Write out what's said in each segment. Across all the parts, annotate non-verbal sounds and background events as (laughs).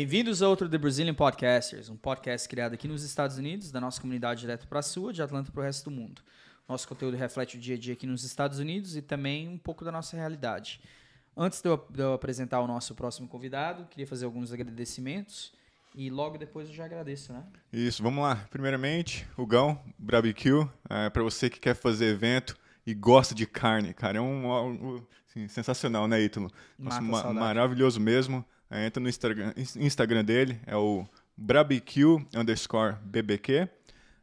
Bem-vindos a outro The Brazilian Podcasters, um podcast criado aqui nos Estados Unidos, da nossa comunidade direto para a sua, de Atlanta para o resto do mundo. Nosso conteúdo reflete o dia a dia aqui nos Estados Unidos e também um pouco da nossa realidade. Antes de eu, de eu apresentar o nosso próximo convidado, queria fazer alguns agradecimentos e logo depois eu já agradeço, né? Isso, vamos lá. Primeiramente, o Gão, Barbecue, é, para você que quer fazer evento e gosta de carne, cara, é um, um assim, sensacional, né, Ítalo? Nossa, ma saudade. maravilhoso mesmo. É, entra no Instagram, Instagram dele, é o BrabQ_BBQ underscore bbq.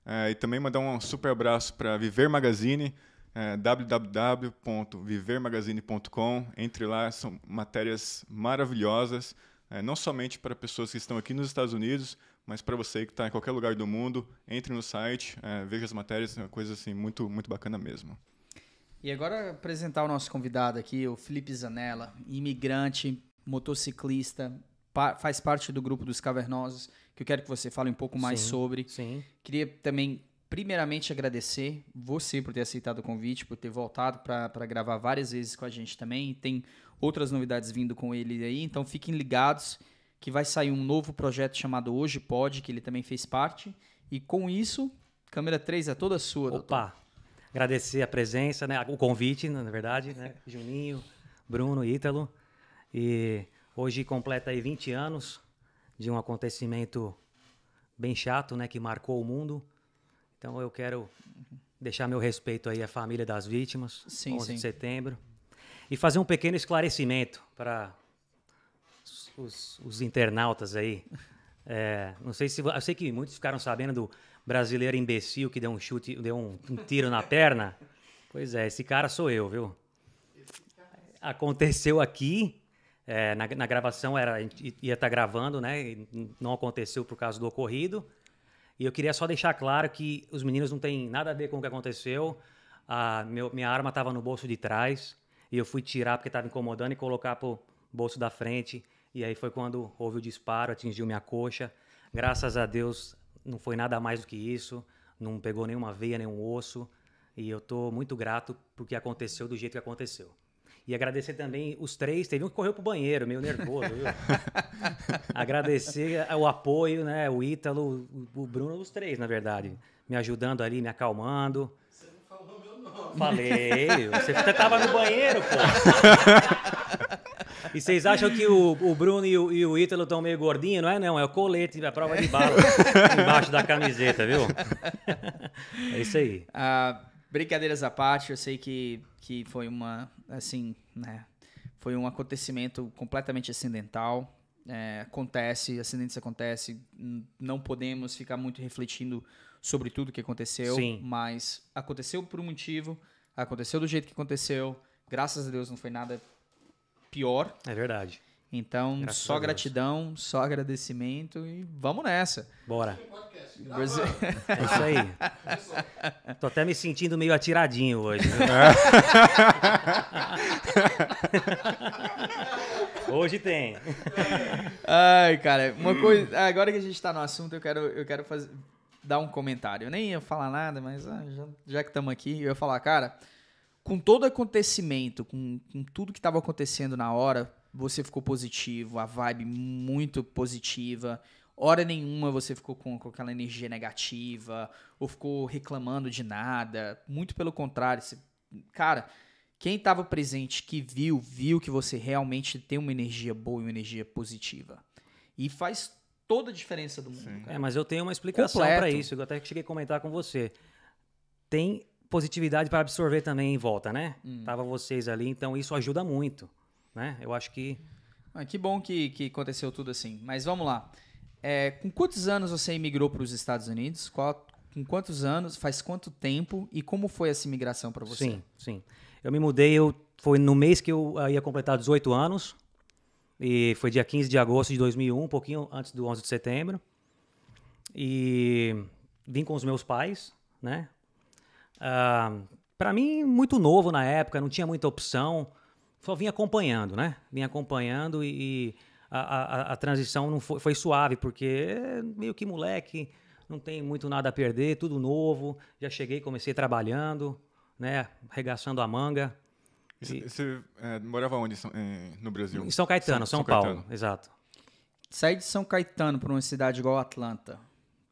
É, e também mandar um super abraço para Viver Magazine, é, www.vivermagazine.com. Entre lá, são matérias maravilhosas, é, não somente para pessoas que estão aqui nos Estados Unidos, mas para você que está em qualquer lugar do mundo, entre no site, é, veja as matérias, é uma coisa assim muito, muito bacana mesmo. E agora apresentar o nosso convidado aqui, o Felipe Zanella, imigrante, motociclista, pa faz parte do grupo dos cavernosos, que eu quero que você fale um pouco mais sim, sobre. Sim. Queria também, primeiramente, agradecer você por ter aceitado o convite, por ter voltado para gravar várias vezes com a gente também. Tem outras novidades vindo com ele aí, então fiquem ligados que vai sair um novo projeto chamado Hoje Pode, que ele também fez parte. E com isso, câmera 3 é toda sua, Opa. agradecer a presença, né? o convite, na verdade, né? Juninho, Bruno, Ítalo. E hoje completa aí 20 anos de um acontecimento bem chato, né, que marcou o mundo. Então eu quero deixar meu respeito aí à família das vítimas, sim, 11 sim. de setembro, e fazer um pequeno esclarecimento para os, os, internautas aí. (laughs) É, não sei se eu sei que muitos ficaram sabendo do brasileiro imbecil que deu um chute, deu um, um tiro na perna. Pois é, esse cara sou eu, viu? Aconteceu aqui é, na, na, gravação era, ia estar tá gravando, né? Não aconteceu por causa do ocorrido. E eu queria só deixar claro que os meninos não têm nada a ver com o que aconteceu. A, meu, minha arma estava no bolso de trás e eu fui tirar porque estava incomodando e colocar pro bolso da frente. E aí foi quando houve o disparo, atingiu minha coxa. Graças a Deus não foi nada mais do que isso. Não pegou nenhuma veia, nenhum osso. E eu estou muito grato porque aconteceu do jeito que aconteceu. E agradecer também os três. Teve um que correu pro banheiro, meio nervoso, viu? (laughs) agradecer o apoio, né? O Ítalo, o Bruno, os três, na verdade. Me ajudando ali, me acalmando. Você não falou meu nome. Falei. Você tava no banheiro, pô. E vocês acham que o, o Bruno e o, e o Ítalo estão meio gordinhos? Não é não, é o colete, a prova de bala (laughs) embaixo da camiseta, viu? é isso aí. Ah brincadeiras à parte, eu sei que, que foi uma, assim, né? Foi um acontecimento completamente acidental. É, acontece, acidentes acontecem, não podemos ficar muito refletindo sobre tudo que aconteceu, Sim. mas aconteceu por um motivo, aconteceu do jeito que aconteceu, graças a Deus não foi nada pior. É verdade. Então, Graças só gratidão, só agradecimento e vamos nessa. Bora. É isso aí. (laughs) Tô até me sentindo meio atiradinho hoje. (laughs) hoje tem. Ai, cara, uma coisa. Agora que a gente tá no assunto, eu quero, eu quero fazer, dar um comentário. Eu nem ia falar nada, mas ah, já, já que estamos aqui, eu ia falar, cara, com todo acontecimento, com, com tudo que estava acontecendo na hora, você ficou positivo, a vibe muito positiva. Hora nenhuma você ficou com, com aquela energia negativa ou ficou reclamando de nada. Muito pelo contrário, você, cara, quem estava presente, que viu, viu que você realmente tem uma energia boa e uma energia positiva. E faz toda a diferença do mundo. É, mas eu tenho uma explicação para isso, eu até cheguei a comentar com você. Tem positividade para absorver também em volta, né? Hum. Tava vocês ali, então isso ajuda muito né? Eu acho que. Ah, que bom que, que aconteceu tudo assim. Mas vamos lá. É, com quantos anos você emigrou para os Estados Unidos? Qual, com quantos anos? Faz quanto tempo? E como foi essa imigração para você? Sim, sim. Eu me mudei, eu, foi no mês que eu ah, ia completar 18 anos. E foi dia 15 de agosto de 2001, um pouquinho antes do 11 de setembro. E vim com os meus pais, né? Ah, para mim, muito novo na época, não tinha muita opção só vim acompanhando, né? Vim acompanhando e, e a, a, a, transição não foi, foi suave, porque meio que moleque, não tem muito nada a perder, tudo novo. Já cheguei, comecei trabalhando, né? Regaçando a manga. E e, você é, morava onde no Brasil? Em São Caetano, São, São, São Paulo, Caetano. exato. Sair de São Caetano para uma cidade igual Atlanta,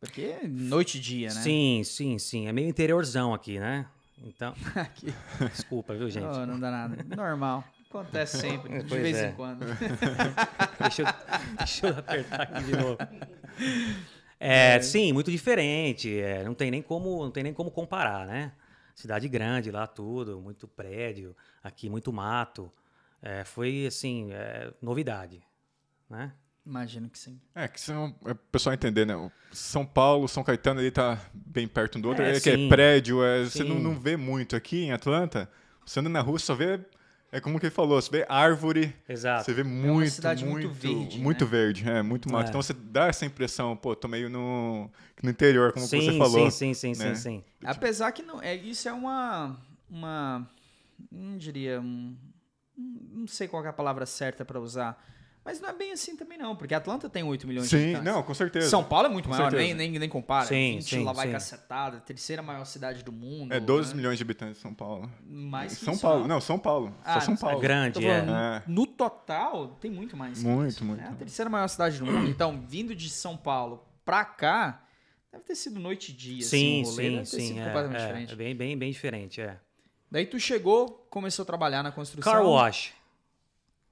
porque é noite e dia, né? Sim, sim, sim. É meio interiorzão aqui, né? Então. (laughs) Desculpa, viu, gente? Oh, não dá nada. Normal. Acontece sempre, é, de pois vez é. em quando. (laughs) deixa, eu, deixa, eu, apertar aqui de novo. É, é. Sim, muito diferente. É, não, tem nem como, não tem nem como comparar, né? Cidade grande lá, tudo, muito prédio, aqui muito mato. É, foi, assim, é, novidade, né? Imagino que sim. É, que são, é, o pessoal entender, né? São Paulo, São Caetano, ele tá bem perto um do outro. É, é, que é prédio, é, você não, não vê muito aqui em Atlanta. Você anda na rua, só vê é como que ele falou, você vê árvore, Exato. você vê é muito, é muito, muito verde, né? muito né? verde, é, muito mato. É. Então você dá essa impressão, pô, tô meio no, no interior, como sim, você falou. Sim, sim, sim, né? sim, sim. Apesar que não, é, isso é uma, uma, não diria, um, não sei qual é a palavra certa para usar, mas não é bem assim também, não, porque Atlanta tem 8 milhões sim, de habitantes. Sim, não, com certeza. São Paulo é muito com maior, nem, nem, nem compara. Sim, 20, sim, lá vai sim. cacetada, terceira maior cidade do mundo. É 12 né? milhões de habitantes São Paulo. Mais São isso, Paulo, né? não, São Paulo. Ah, só São Paulo. É grande, falando, é. é. No total, tem muito mais. Muito, isso. muito. É a terceira maior cidade do mundo. Então, vindo de São Paulo pra cá, deve ter sido noite e dia. Assim, sim, assim, rolê, sim, sim. É, completamente é, diferente. É bem, bem, bem diferente, é. Daí tu chegou, começou a trabalhar na construção. Car wash.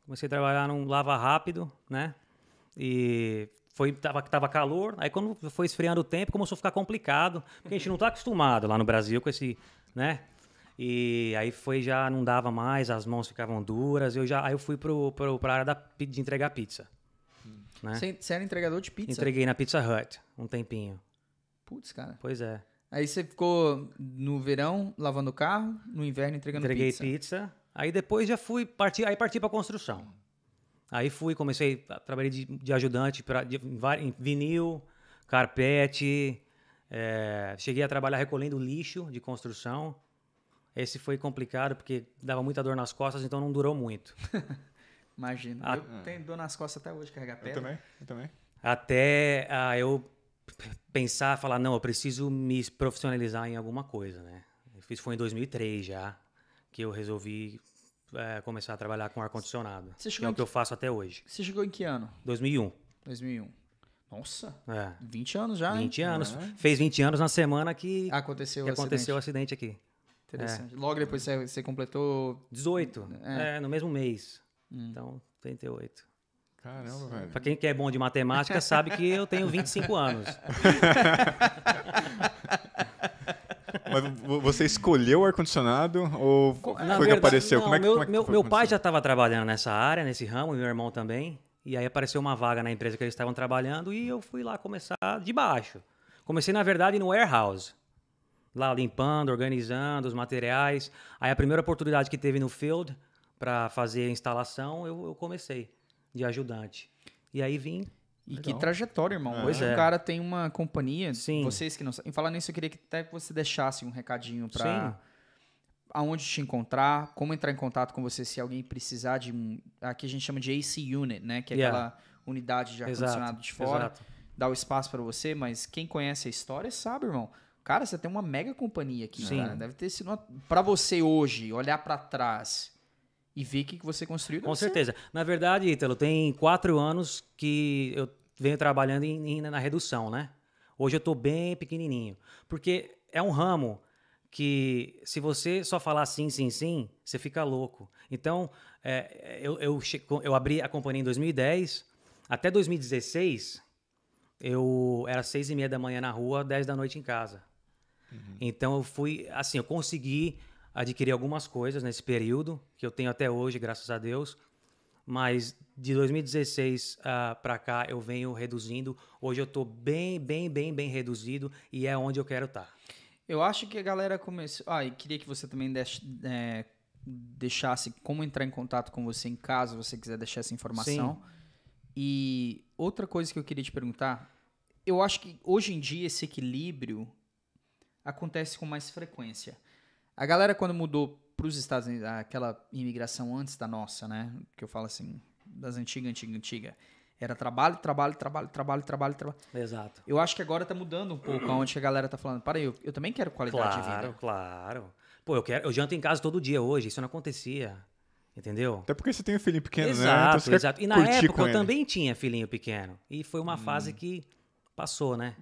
Comecei a trabalhar num lava rápido, né? E foi tava, tava calor. Aí quando foi esfriando o tempo, começou a ficar complicado, porque a gente não está acostumado lá no Brasil com esse, né? E aí foi já não dava mais, as mãos ficavam duras. Eu já aí eu fui pro, pro pra área da, de entregar pizza. Né? Você, você era entregador de pizza? Entreguei na Pizza Hut um tempinho. Putz, cara. Pois é. Aí você ficou no verão lavando o carro, no inverno entregando Entreguei pizza. Entreguei pizza Aí depois já fui partir, aí parti para construção. Aí fui, comecei, trabalhei de, de ajudante para em vinil, carpete. É, cheguei a trabalhar recolhendo lixo de construção. Esse foi complicado porque dava muita dor nas costas, então não durou muito. (laughs) Imagina. A... Eu tenho dor nas costas até hoje carregar pedra. Eu também, eu também. Até ah, eu pensar, falar, não, eu preciso me profissionalizar em alguma coisa, né? Isso foi em 2003 já que eu resolvi é, começar a trabalhar com ar-condicionado. Que é o que eu faço até hoje. Você chegou em que ano? 2001. 2001. Nossa, é. 20 anos já, 20 hein? anos. É. Fez 20 anos na semana que aconteceu, que o, aconteceu acidente. o acidente aqui. Interessante. É. Logo depois você, você completou... 18, é. é. no mesmo mês. Hum. Então, 38. Caramba, velho. Pra quem quer é bom de matemática sabe que eu tenho 25 anos. (laughs) Mas você escolheu o ar-condicionado ou foi verdade, que apareceu? Não, como é que, meu, como é que meu, meu pai já estava trabalhando nessa área, nesse ramo, e meu irmão também. E aí apareceu uma vaga na empresa que eles estavam trabalhando e eu fui lá começar de baixo. Comecei, na verdade, no warehouse. Lá limpando, organizando os materiais. Aí a primeira oportunidade que teve no field para fazer a instalação, eu, eu comecei de ajudante. E aí vim e Legal. que trajetória, irmão. É. Hoje é. o cara tem uma companhia. Sim. Vocês que não sabem. Falando nisso, eu queria que até que você deixasse um recadinho para aonde te encontrar, como entrar em contato com você se alguém precisar de. Aqui a gente chama de AC Unit, né? Que é yeah. aquela unidade de ar-condicionado de fora. Exato. Dá o espaço para você, mas quem conhece a história sabe, irmão. Cara, você tem uma mega companhia aqui, Sim. Cara. Deve ter sido uma... para você hoje olhar para trás e ver o que você construiu. Com você... certeza. Na verdade, Ítalo, tem quatro anos que eu venho trabalhando em, em, na redução, né? Hoje eu estou bem pequenininho. Porque é um ramo que se você só falar sim, sim, sim, você fica louco. Então, é, é eu, eu, eu abri a companhia em 2010. Até 2016, eu era seis e meia da manhã na rua, dez da noite em casa. Uhum. Então, eu fui... Assim, eu consegui adquiri algumas coisas nesse período, que eu tenho até hoje, graças a Deus. Mas de 2016 uh, para cá eu venho reduzindo. Hoje eu estou bem, bem, bem, bem reduzido e é onde eu quero estar. Tá. Eu acho que a galera começou. Ah, e queria que você também deixe, eh, é, deixasse como entrar em contato com você em caso você quiser deixar essa informação. Sim. E outra coisa que eu queria te perguntar, eu acho que hoje em dia esse equilíbrio acontece com mais frequência. A galera, quando mudou para os Estados Unidos, aquela imigração antes da nossa, né? Que eu falo assim, das antigas, antiga, antiga. Era trabalho, trabalho, trabalho, trabalho, trabalho, trabalho. Exato. Eu acho que agora tá mudando um pouco aonde a galera tá falando. Para aí, eu, eu também quero qualidade claro, de vida. Claro, claro. Pô, eu, quero, eu janto em casa todo dia hoje, isso não acontecia. Entendeu? Até porque você tem um filhinho pequeno, né? exato, né? Então exato. E na época eu ele. também tinha filhinho pequeno. E foi uma hum. fase uhum. que passou, né?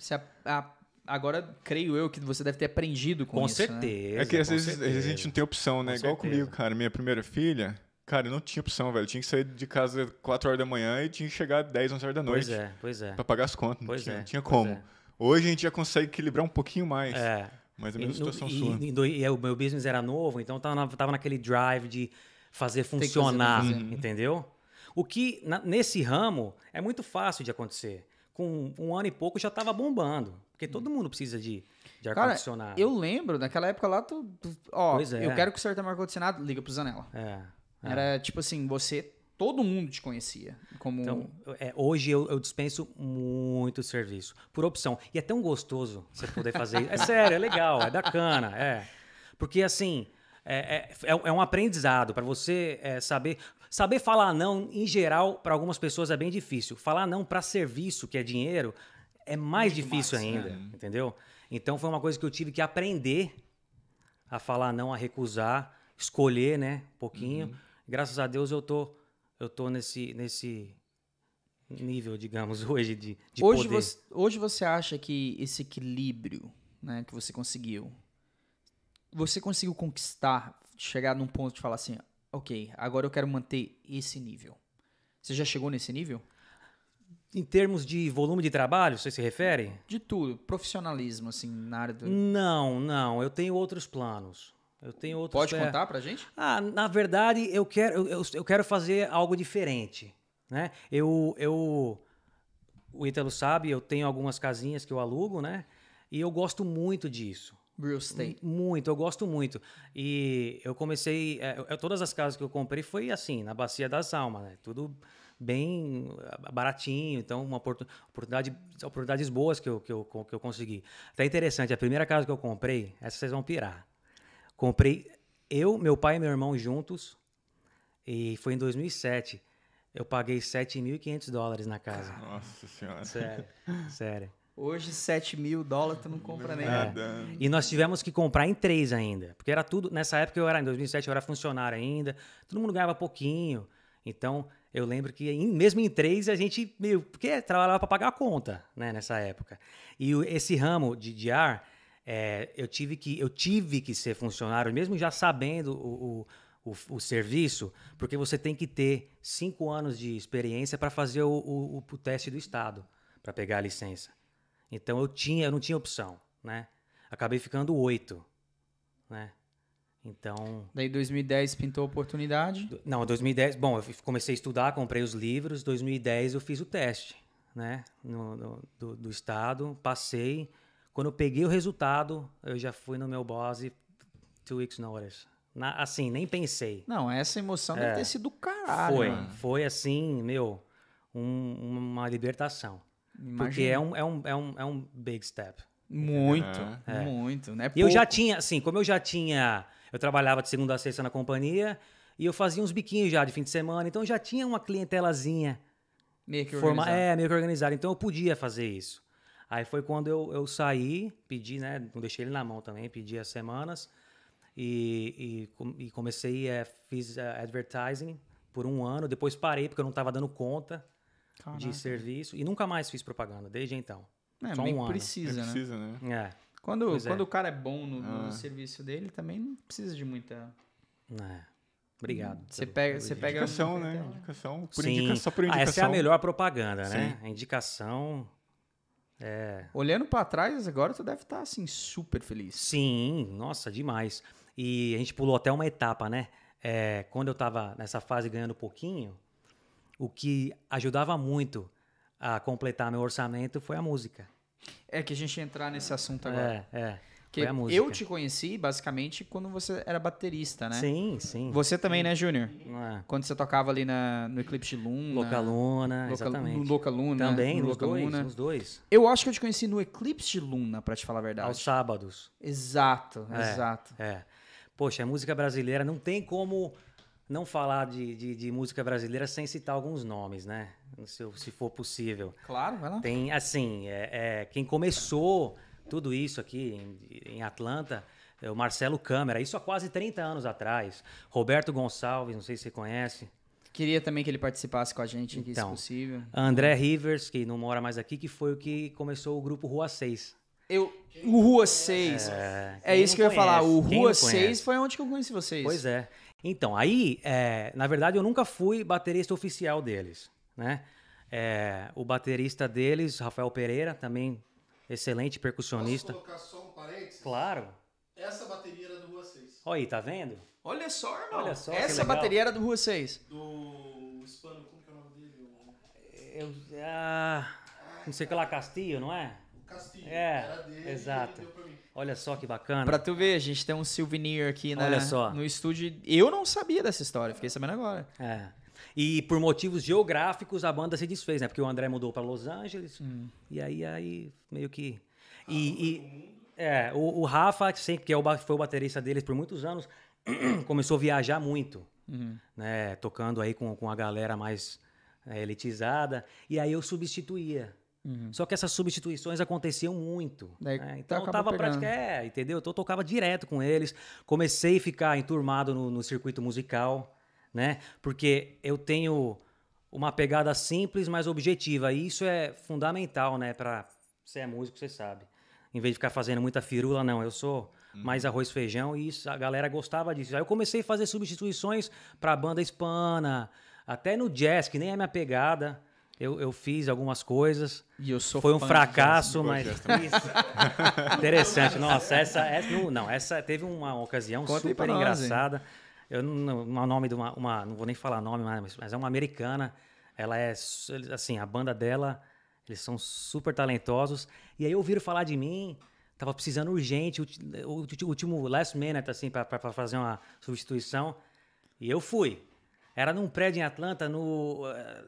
a, a agora creio eu que você deve ter aprendido com, com isso. Né? Certeza, né? é que, às vezes, certeza. a gente não tem opção, né? Com Igual certeza. comigo, cara. Minha primeira filha, cara, eu não tinha opção, velho. Eu tinha que sair de casa 4 horas da manhã e tinha que chegar 10, 11 horas da noite. Pois é, pois é. Pra pagar as contas. Pois é, não tinha, é, tinha como. É. Hoje a gente já consegue equilibrar um pouquinho mais. É. Mas é a mesma e, situação sua. E, e, é, o meu business era novo, então tava, na, tava naquele drive de fazer funcionar, fazer uhum. entendeu? O que na, nesse ramo é muito fácil de acontecer. Com um ano e pouco já estava bombando. Porque todo mundo precisa de, de ar-condicionado. Eu lembro, naquela época lá, tu. tu ó, é. eu quero que o senhor tenha um ar-condicionado, liga pro Zanella. É, é. Era tipo assim, você. Todo mundo te conhecia. Como... Então, é, hoje eu, eu, dispenso muito serviço, por opção. E é tão gostoso você poder fazer isso. (laughs) É sério, é legal, é bacana. É. Porque assim. É, é, é, é um aprendizado para você saber saber falar não em geral para algumas pessoas é bem difícil falar não para serviço que é dinheiro é mais é Muito difícil mais, né? ainda, né? entendeu? Então foi uma coisa que eu tive que aprender a falar não, a recusar, escolher, né, um pouquinho. Uhum. Graças a Deus eu tô eu tô nesse nesse nível, digamos, (laughs) hoje de, de hoje poder. Você, hoje você acha que esse equilíbrio, né, que você conseguiu, você conseguiu conquistar, chegar num ponto de falar assim, ok, agora eu quero manter esse nível. Você já chegou nesse nível? Em termos de volume de trabalho, você se refere? De tudo, profissionalismo, assim, na área do... Não, não, eu tenho outros planos. Eu tenho outros Pode contar é, contar pra gente? Ah, na verdade, eu quero, eu, eu quero fazer algo diferente, né? Eu, eu, o Ítalo sabe, eu tenho algumas casinhas que eu alugo, né? E eu gosto muito disso. Real estate. Muito, eu gosto muito. E eu comecei, é, eu, todas as casas que eu comprei foi assim, na Bacia das Almas, né? Tudo bem ah, baratinho, então uma oportunidade, oportunidades boas que eu, que, eu, que eu consegui. Até interessante, a primeira casa que eu comprei, essa vocês vão pirar. Comprei eu, meu pai e meu irmão juntos, e foi em 2007. Eu paguei 7.500 dólares na casa. Nossa senhora. Sério, sério. Hoje, 7 mil dólares, tu não compra nem é. nada. É. E nós tivemos que comprar em três ainda. Porque era tudo. Nessa época eu era, em 2007, eu era funcionário ainda. Todo mundo ganhava pouquinho. Então, eu lembro que em, mesmo em três a gente meio. Porque trabalhava para pagar a conta, né, nessa época. E esse ramo de, ar, é, eu, tive que, eu tive que ser funcionário, mesmo já sabendo o, o, o, o serviço, porque você tem que ter cinco anos de experiência para fazer o, o teste do Estado, para pegar a licença. Então eu tinha, eu não tinha opção, né? Acabei ficando oito, né? Então. Daí 2010 pintou a oportunidade? Não, 2010. Bom, eu comecei a estudar, comprei os livros. 2010 eu fiz o teste, né? No, no do, do, estado, passei. Quando eu peguei o resultado, eu já fui no meu boss e two weeks notice. Na, assim, nem pensei. Não, essa emoção é, deve ter sido caralho. Foi, mano. foi assim, meu, um, uma libertação. Imagina. Porque é um, é, um, é, um, é um big step. Muito, é. é. muito, né? E eu já tinha, assim, como eu já tinha eu trabalhava de segunda a sexta na companhia e eu fazia uns biquinhos já de fim de semana, então já tinha uma clientelazinha. Meio que forma, É, meio que organizada. Então eu podia fazer isso. Aí foi quando eu, eu saí, pedi, né? Não deixei ele na mão também, pedi as semanas. E, e, e comecei, é, fiz é, advertising por um ano. Depois parei, porque eu não estava dando conta Caraca. de serviço. E nunca mais fiz propaganda, desde então. É, Só um ano. Precisa, é, né? Precisa, né? É. Quando, é. quando é. o cara é bom no, ah. serviço dele, também não precisa de muita. É. Obrigado. Você pega, você pega indicação, né? indicação, por Sim. indicação, só por indicação. Ah, essa é a melhor propaganda, né? Sim. né? A indicação é... Olhando para trás, agora tu deve estar tá, assim super feliz. Sim, nossa, demais. E a gente pulou até uma etapa, né? É, quando eu estava nessa fase ganhando um pouquinho, o que ajudava muito a completar meu orçamento foi a música. É que a gente entrar nesse assunto agora. É, é. Que eu te conheci basicamente quando você era baterista, né? Sim, sim. Você também, né, Júnior? É. Quando você tocava ali na, no Eclipse Luna. Localuna, Local, exatamente. No Localuna. Também, no nos, Localuna. Dois, Os dois. Eu acho que eu te conheci no Eclipse Luna, pra te falar a verdade. Aos sábados. Exato, é, exato. É. Poxa, a música brasileira não tem como não falar de, de, de, música brasileira sem citar alguns nomes, né? Se, se for possível. Claro, vai lá. Tem, assim, é, é, quem começou tudo isso aqui em, em Atlanta é o Marcelo Câmara, isso há quase 30 anos atrás. Roberto Gonçalves, não sei se você conhece. Queria também que ele participasse com a gente aqui, então, se possível. André Rivers, que não mora mais aqui, que foi o que começou o grupo Rua 6. Eu, o Rua 6. É, é isso que eu ia falar. O Rua 6 foi onde que eu conheci vocês. Pois é. Então, aí, é, na verdade, eu nunca fui baterista oficial deles, né? É, o baterista deles, Rafael Pereira, também excelente percussionista. Posso colocar só um parênteses? Claro. Essa bateria era do Rua 6. Olha aí, tá vendo? Olha só, irmão. Olha só, Essa bateria era do Rua 6. Do hispano, como que é o nome dele? Eu, ah, não sei o que lá, Castilho, não é? O Castilho. É, era dele, exato. Ele deu pra mim. Olha só que bacana. Pra tu ver, a gente tem um souvenir aqui na, né, Olha só. no estúdio. Eu não sabia dessa história, fiquei sabendo agora. É. E por motivos geográficos a banda se desfez, né? Porque o André mudou para Los Angeles. Hum. E aí, aí meio que. E, e é, o, o, Rafa, sempre que é o, foi o baterista deles por muitos anos, (clears throat) começou a viajar muito, uhum. né? Tocando aí com, com a galera mais é, elitizada. E aí eu substituía. Uhum. Só que essas substituições aconteciam muito. Daí, né? Então eu tava praticamente. É, entendeu? Então eu tocava direto com eles. Comecei a ficar enturmado no, no, circuito musical, né? Porque eu tenho uma pegada simples, mas objetiva. E isso é fundamental, né? Pra você é músico, você sabe. Em vez de ficar fazendo muita firula, não. Eu sou uhum. mais arroz e feijão e isso, a galera gostava disso. Aí eu comecei a fazer substituições pra banda hispana, até no jazz, que nem é minha pegada eu, eu fiz algumas coisas. E eu sou Foi um fracasso, mas. (laughs) Interessante. Nossa, essa, essa. Não, essa teve uma ocasião Conta super engraçada. eu não, não nome de uma, uma, Não vou nem falar nome, mas, mas é uma americana. Ela é. Assim, a banda dela. Eles são super talentosos. E aí ouviram falar de mim tava precisando urgente, o último last minute, assim, para fazer uma substituição. E eu fui. Era num prédio em Atlanta, no. Eh,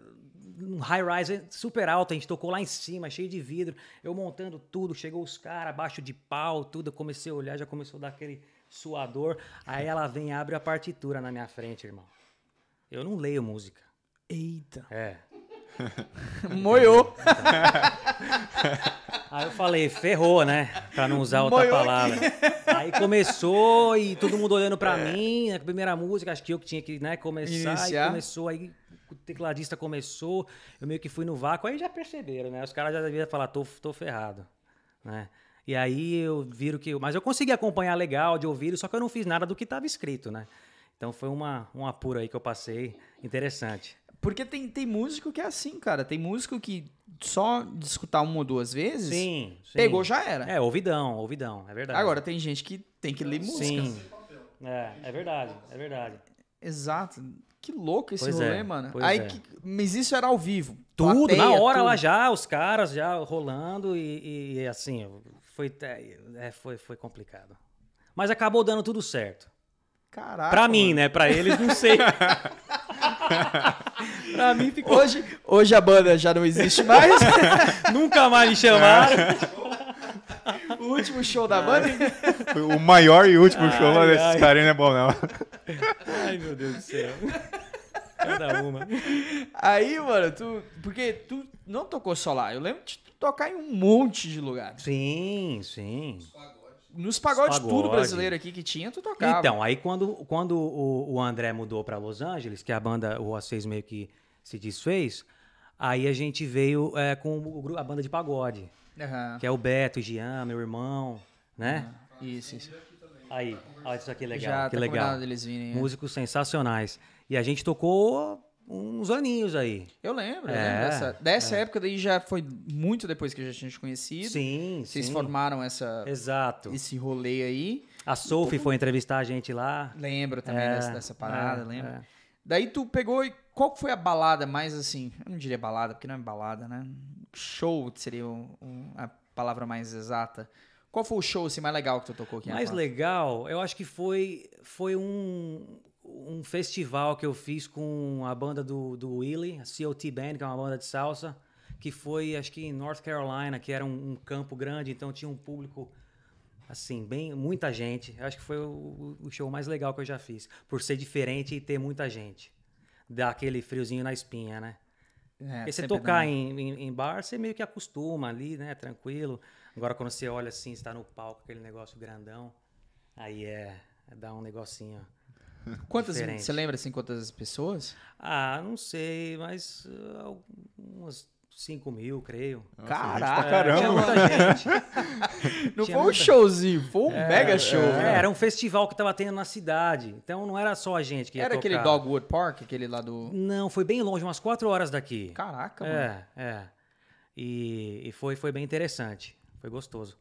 um high-rise super alto, a gente tocou lá em cima, cheio de vidro, eu montando tudo, chegou os caras, abaixo de pau, tudo, eu comecei a olhar, já começou a dar aquele suador, aí ela vem e abre a partitura na minha frente, irmão. Eu não leio música. Eita. É. (laughs) Moiou. (laughs) Aí eu falei, ferrou, né? Pra não usar outra Moiou palavra. Aqui. (laughs) Aí começou e todo mundo olhando pra é. mim, a né? primeira música, acho que eu que tinha que né, começar. Iniciar. E começou aí o tecladista começou, eu meio que fui no vácuo, aí já perceberam, né? Os caras já deviam falar, tô, tô ferrado, né? E aí eu viro que. mas eu consegui acompanhar legal de ouvido, só que eu não fiz nada do que estava escrito, né? Então foi uma, um apuro aí que eu passei interessante. Porque tem, tem músico que é assim, cara. Tem músico que só de escutar uma ou duas vezes. Sim, sim. Pegou, já era. É, ouvidão, ouvidão, é verdade. Agora tem gente que tem que ler música. Sim. É, é verdade, é verdade. Exato. Que louco esse pois rolê, é, mano. Aí, é. que, mas isso era ao vivo. Tudo, plateia, na hora tudo. lá já, os caras já rolando e, e assim, foi, é, é, foi, foi complicado. Mas acabou dando tudo certo. Caraca. Pra mim, mano. né? Pra eles, não sei. (laughs) pra mim ficou. Hoje, hoje a banda já não existe mais. (laughs) Nunca mais me chamaram. É o último show da banda. o maior e último ai, show. Ai. Esse cara não é bom, não. Ai, meu Deus do céu. Cada uma. Aí, mano, tu. Porque tu não tocou só lá. Eu lembro de tu tocar em um monte de lugares. Sim, sim. Nos pagodes, pagode. tudo brasileiro aqui que tinha, tu tocava. Então, aí quando, quando o, o André mudou para Los Angeles, que a banda, o A6 meio que se desfez, Aí a gente veio é, com o, a banda de pagode, uhum. que é o Beto, o Jean, meu irmão, né? Uhum. Isso, isso. Aí, olha isso aqui legal, Já que tá legal. Eles virem, é. Músicos sensacionais. E a gente tocou uns aninhos aí. Eu lembro, é, eu lembro dessa, dessa é. época daí já foi muito depois que a gente tinha conhecido. Sim, Vocês sim. formaram essa Exato. esse rolê aí. A Sophie foi entrevistar a gente lá. Lembro também é, dessa, dessa, parada, é, lembro. É. Daí tu pegou e qual foi a balada mais assim? Eu não diria balada, porque não é balada, né? Show seria a palavra mais exata. Qual foi o show assim, mais legal que tu tocou aqui? Mais legal, eu acho que foi, foi um, um festival que eu fiz com a banda do, do Willie, a COT Band, que é uma banda de salsa, que foi, acho que em North Carolina, que era um, um campo grande, então tinha um público assim, bem muita gente. Acho que foi o, o, show mais legal que eu já fiz, por ser diferente e ter muita gente. Dá aquele friozinho na espinha, né? É, você tocar né? em, em, em, bar, você meio que acostuma ali, né? Tranquilo. Agora, quando você olha assim, está no palco, aquele negócio grandão, aí é, é dá um negocinho. Quantas, diferente. você lembra assim, quantas pessoas? Ah, não sei, mas uh, umas 5 mil, creio. Nossa, Caraca, caramba. Tinha muita (laughs) gente. não tinha foi muita... um showzinho, foi um é, mega show. É, né? era um festival que tava tendo na cidade. Então não era só a gente que ia Era tocar. aquele Dogwood Park, aquele lá do. Não, foi bem longe, umas 4 horas daqui. Caraca, é, mano. É, é. E, e foi, foi bem interessante. Foi gostoso.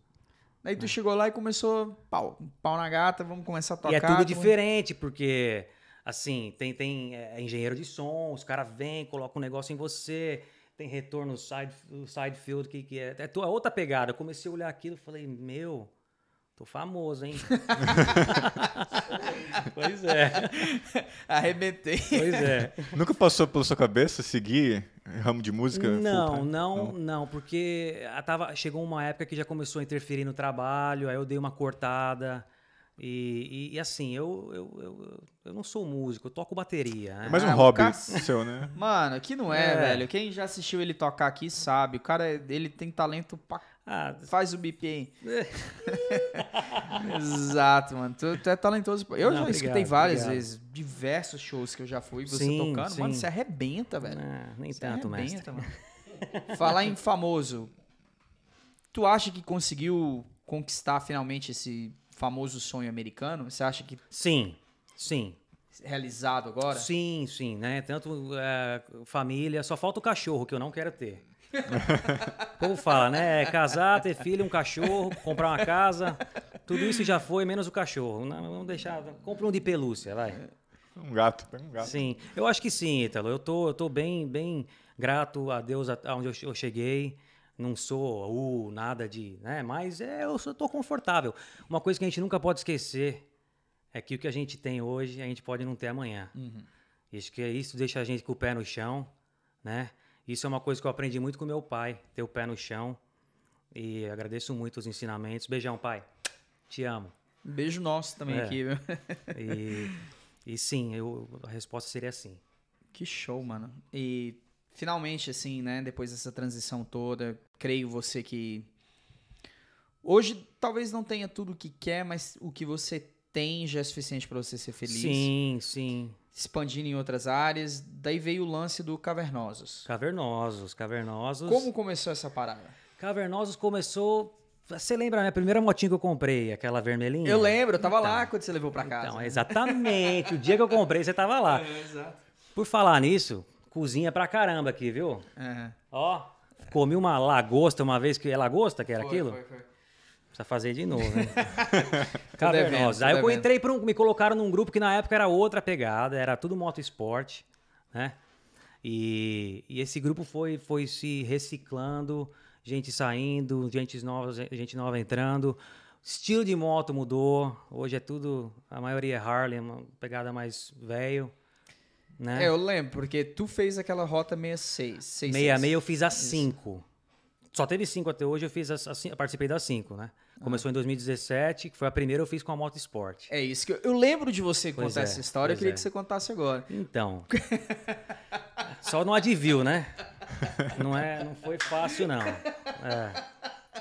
Daí tu é. chegou lá e começou, pau, pau na gata, vamos começar a tocar. E é tudo diferente, porque, assim, tem, tem é, é engenheiro de som, os caras vêm, colocam um negócio em você tem retorno side, side field, que, que é. É outra pegada. Eu comecei a olhar aquilo e falei, meu. Tô famoso, hein? (laughs) pois é. Arrebentei. Pois é. Nunca passou pela sua cabeça seguir ramo de música? Não, não, não, não, porque tava, chegou uma época que já começou a interferir no trabalho, aí eu dei uma cortada. E, e, e, assim, eu, eu, eu, eu, não sou músico, eu toco bateria. É né? É mais um ah, hobby seu, né? (laughs) Mano, que não é, é, velho. Quem já assistiu ele tocar aqui sabe. O cara, ele tem talento pra... ah, Faz o BPM. É. (laughs) Exato, mano. Tu, tu, é talentoso. Eu não, já obrigado, escutei várias obrigado. vezes, diversos shows que eu já fui, você sim, tocando. Sim. Mano, você arrebenta, velho. nem você tanto, arrebenta, mestre. mano. Falar em famoso. Tu acha que conseguiu conquistar finalmente esse famoso sonho americano? Você acha que. Sim, sim. Realizado agora? Sim, sim, né? Tanto é, família, só falta o cachorro que eu não quero ter. o povo fala, né? Casar, ter filho, um cachorro, comprar uma casa. Tudo isso já foi, menos o cachorro. Não, vamos deixar. Compra um de pelúcia, vai. Um gato, um gato. Sim, eu acho que sim, Ítalo. Eu tô, eu tô bem, bem grato a Deus aonde eu cheguei não sou uh, nada de. Né? Mas é, eu tô confortável. Uma coisa que a gente nunca pode esquecer é que o que a gente tem hoje, a gente pode não ter amanhã. Uhum. Isso, que, é, isso deixa a gente com o pé no chão, né? Isso é uma coisa que eu aprendi muito com meu pai, ter o pé no chão. E agradeço muito os ensinamentos. Beijão, pai. Te amo. Beijo nosso também é. aqui. e, e sim, eu, a resposta seria sim. Que show, mano. E finalmente, assim, né? Depois dessa transição toda, creio você que. Hoje talvez não tenha tudo o que quer, mas o que você tem já é suficiente para você ser feliz. Sim, sim. Expandindo em outras áreas. Daí veio o lance do Cavernosos. Cavernosos, Cavernosos. Como começou essa parada? Cavernosos começou você lembra né? a primeira motinha que eu comprei, aquela vermelhinha? Eu lembro, eu tava então, lá quando você levou para casa. Então, exatamente. o dia que eu comprei, você tava lá. (laughs) É, exato. Por falar nisso, cozinha pra caramba aqui, viu? É. Ó, comi uma lagosta uma vez, que é lagosta que era foi, aquilo? Foi, foi. Precisa fazer de novo, né? (laughs) Cavernosa. Aí eu entrei para um, me colocaram num grupo que na época era outra pegada, era tudo moto esporte, né? E, e esse grupo foi, foi se reciclando, gente saindo, gente nova, gente nova entrando. Estilo de moto mudou, hoje é tudo, a maioria é Harley, uma pegada mais velho. Né? É, eu lembro, porque tu fez aquela rota 66. 66. 66 eu fiz a 5. Só teve 5 até hoje, eu fiz a, a, participei das 5, né? Ah. Começou ah. em 2017, que foi a primeira eu fiz com a moto esporte. É isso que eu, eu lembro de você pois contar é, essa história, eu queria é. que você contasse agora. Então. (laughs) só não adiviu, né? Não é, não foi fácil não. É.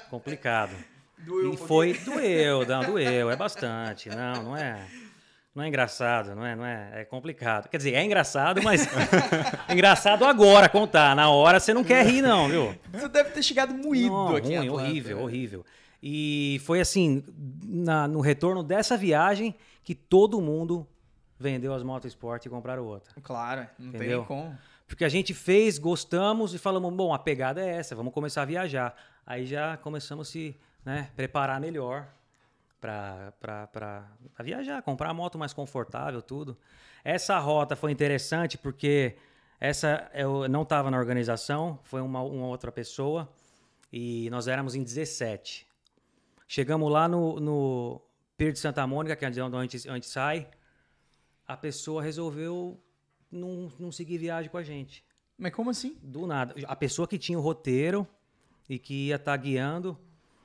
Complicado. Doeu e foi doeu, não, doeu, é bastante. Não, não é não é engraçado, não é, não é, é complicado. Quer dizer, é engraçado, mas (laughs) engraçado agora contar. Na hora você não quer rir não, viu? Você deve ter chegado moído não, aqui. Ruim, horrível, é. horrível. E foi assim, na, no retorno dessa viagem que todo mundo vendeu as motos sport e compraram outra. Claro, não entendeu? tem como. Porque a gente fez, gostamos e falamos, bom, a pegada é essa, vamos começar a viajar. Aí já começamos a se né, preparar melhor para viajar, comprar a moto mais confortável, tudo. Essa rota foi interessante porque essa eu não estava na organização, foi uma, uma, outra pessoa e nós éramos em 17. Chegamos lá no, no Pier de Santa Mônica, que é onde a gente, a gente sai, a pessoa resolveu não, não seguir viagem com a gente. Mas como assim? Do nada. A pessoa que tinha o roteiro e que ia estar tá guiando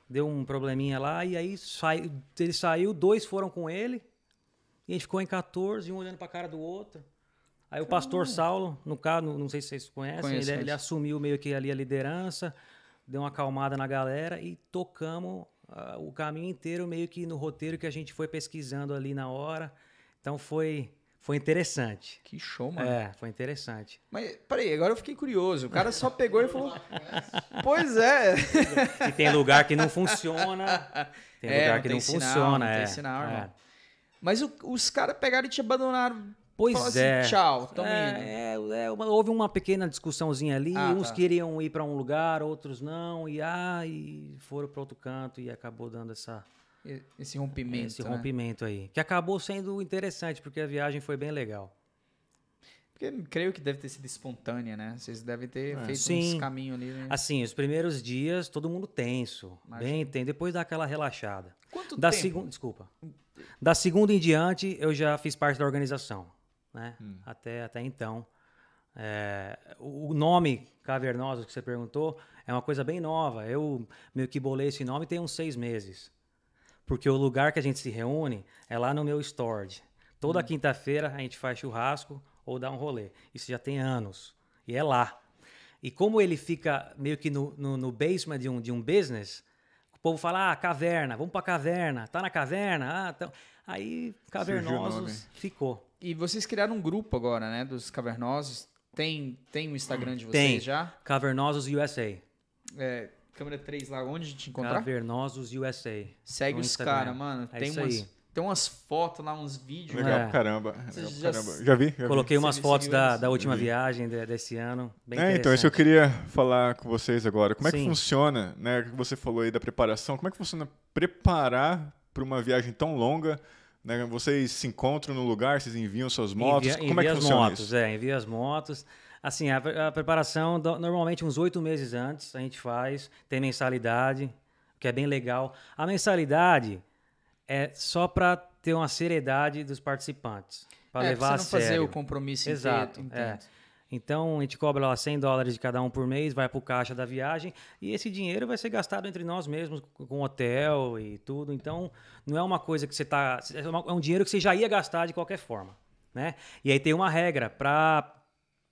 deu um probleminha lá, e aí sai, ele saiu, dois foram com ele, e a gente ficou em 14, um olhando para a cara do outro. Aí o pastor Saulo, no caso, não sei se vocês conhecem, ele, ele assumiu meio que ali a liderança, deu uma acalmada na galera e tocamos uh, o caminho inteiro meio que no roteiro que a gente foi pesquisando ali na hora. Então foi foi interessante. Que show, mano. É, foi interessante. Mas, peraí, agora eu fiquei curioso. O cara só pegou e falou. (laughs) pois é. E tem lugar que não funciona. (laughs) Tem é, lugar que não, não sinal, funciona. Não é, tem sinal, é. Mas o, os caras pegaram e te abandonaram. Pois assim, é. tchau, também. é, indo. É, é houve uma pequena discussãozinha ali. Ah, uns tá. queriam ir para um lugar, outros não. E, ah, foram para outro canto e acabou dando essa. É, esse rompimento. Esse né? rompimento aí. Que acabou sendo interessante, porque a viagem foi bem legal. Porque creio que deve ter sido espontânea, né? Vocês devem ter é. feito Sim. uns caminhos ali. Né? Assim, os primeiros dias, todo mundo tenso. Imagina. Bem tenso. Depois dá aquela relaxada. Quanto da tempo? Segunda, desculpa. Da segunda em diante, eu já fiz parte da organização. Né? Hum. Até, até então. É, o nome cavernoso que você perguntou é uma coisa bem nova. Eu meio que bolei esse nome tem uns seis meses porque o lugar que a gente se reúne é lá no meu storage. Toda hum. quinta-feira a gente faz churrasco ou dá um rolê. Isso já tem anos. E é lá. E como ele fica meio que no, no, no basement de um, de um business, o povo fala, ah, caverna, vamos pra caverna, tá na caverna, ah, então... Aí, cavernosos ficou. E vocês criaram um grupo agora, né, dos cavernosos. Tem, tem o um Instagram de vocês tem. já? Cavernosos USA. É, câmera 3 lá, onde a gente encontrar? Cavernosos USA. Segue os caras, mano. É tem umas, aí. Tem umas fotos lá, uns vídeos. Legal, é. caramba. Legal já, caramba. Já vi? Já coloquei vi. umas fotos da, da última vi. viagem de, desse ano. Bem é, então, isso eu queria falar com vocês agora. Como é Sim. que funciona, né? que você falou aí da preparação. Como é que funciona preparar para uma viagem tão longa? Né? Vocês se encontram no lugar, vocês enviam suas motos? Envia, como é que funciona motos, isso? É, envia as motos. Assim, a, a preparação do, normalmente uns oito meses antes a gente faz, tem mensalidade, que é bem legal. A mensalidade é só para ter uma seriedade dos participantes, para é, levar pra a sério. fazer o compromisso Exato, inteiro. É. Então, a gente cobra lá 100 dólares de cada um por mês, vai para o caixa da viagem, e esse dinheiro vai ser gastado entre nós mesmos, com hotel e tudo. Então, não é uma coisa que você está... É, é um dinheiro que você já ia gastar de qualquer forma. Né? E aí tem uma regra para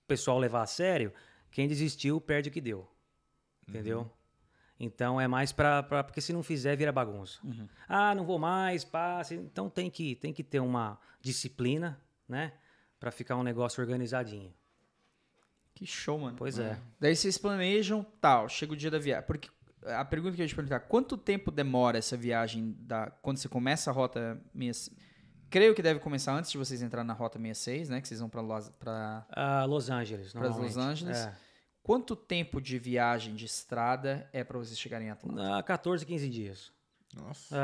pessoal levar a sério, quem desistiu perde o que deu. Entendeu? Uhum. Então é mais para porque se não fizer vira bagunça. Uhum. Ah, não vou mais, passe. Então tem que tem que ter uma disciplina, né, para ficar um negócio organizadinho. Que show, mano. Pois é. é. Daí vocês planejam tal, chega o dia da viagem. Porque a pergunta que eu ia te perguntar, quanto tempo demora essa viagem da quando você começa a rota minha Creio que deve começar antes de vocês entrarem na Rota 66, né? Que vocês vão para Los, pra... uh, Los Angeles. Para Los Angeles. É. Quanto tempo de viagem de estrada é para vocês chegarem em Atlanta? Uh, 14, 15 dias. Nossa.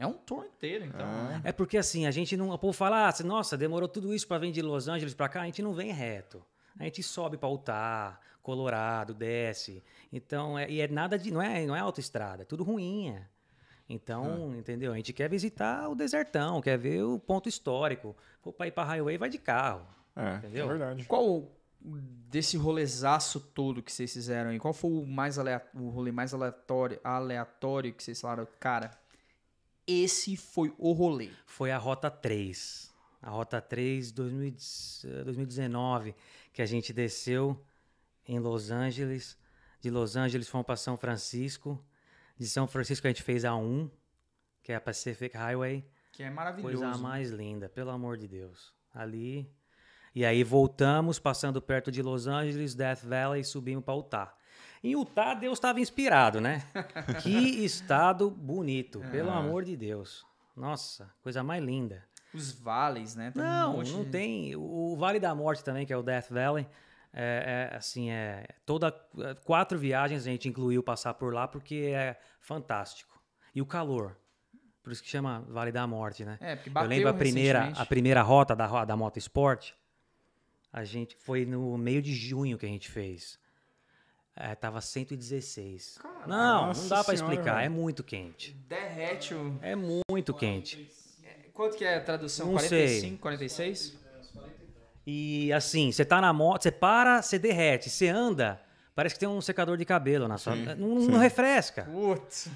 É. É um tour inteiro, então. Ah. É porque assim, a gente não. O povo fala, assim, nossa, demorou tudo isso para vir de Los Angeles para cá. A gente não vem reto. A gente sobe para Utah, Colorado, desce. Então, é, e é nada de. Não é, não é autoestrada, é tudo É. Então, ah. entendeu? A gente quer visitar o desertão, quer ver o ponto histórico. Pô, pra ir pra highway, vai de carro. É, é entendeu? é verdade. Qual desse rolezaço todo que vocês fizeram aí, qual foi o, mais aleatório, o rolê mais aleatório, aleatório que vocês falaram? Cara, esse foi o rolê. Foi a Rota 3. A Rota 3 2019, que a gente desceu em Los Angeles. De Los Angeles fomos para São Francisco. De São Francisco a gente fez a 1, que é a Pacific Highway. Que é maravilhoso. Coisa mais linda, pelo amor de Deus. Ali. E aí voltamos, passando perto de Los Angeles, Death Valley, e subimos para Utah. Em Utah, Deus estava inspirado, né? (laughs) que estado bonito, pelo é. amor de Deus. Nossa, coisa mais linda. Os vales, né? Tem tá não, um não de... tem. O Vale da Morte também, que é o Death Valley. É, é, assim, é toda quatro viagens a gente incluiu passar por lá porque é fantástico. E o calor. Por isso que chama Vale da Morte, né? É, porque bateu Eu lembro a primeira, a primeira rota da, da Moto Esporte. A gente foi no meio de junho que a gente fez. É, tava 116. Caramba, não, não dá para explicar. É muito quente. Derrete o... É muito quente. É, quanto que é a tradução? Não 45, sei. 46? E assim, você tá na moto, você para, você derrete, você anda, parece que tem um secador de cabelo na sua. Sim, não, sim. não, refresca. Putz.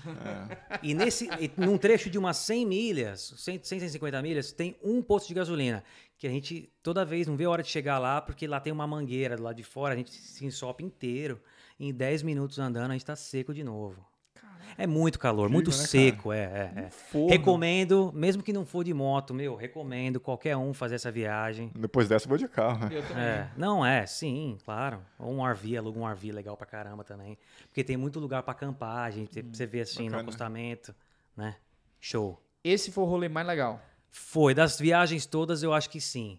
É. E nesse, num trecho de umas 100 milhas, 100, 150 milhas, tem um posto de gasolina. Que a gente toda vez não vê a hora de chegar lá, porque lá tem uma mangueira do lado de fora, a gente se ensopa inteiro. Em 10 minutos andando, a gente tá seco de novo. É muito calor, muito né, seco. É, é, é. Recomendo, mesmo que não for de moto, meu, recomendo qualquer um fazer essa viagem. Depois dessa eu vou de carro. Né? É, não é, sim, claro. Ou um RV, aluga um RV legal pra caramba também. Porque tem muito lugar pra acampar, gente. Hum, você vê assim bacana. no acostamento, né? Show. Esse foi o rolê mais legal? Foi. Das viagens todas, eu acho que sim.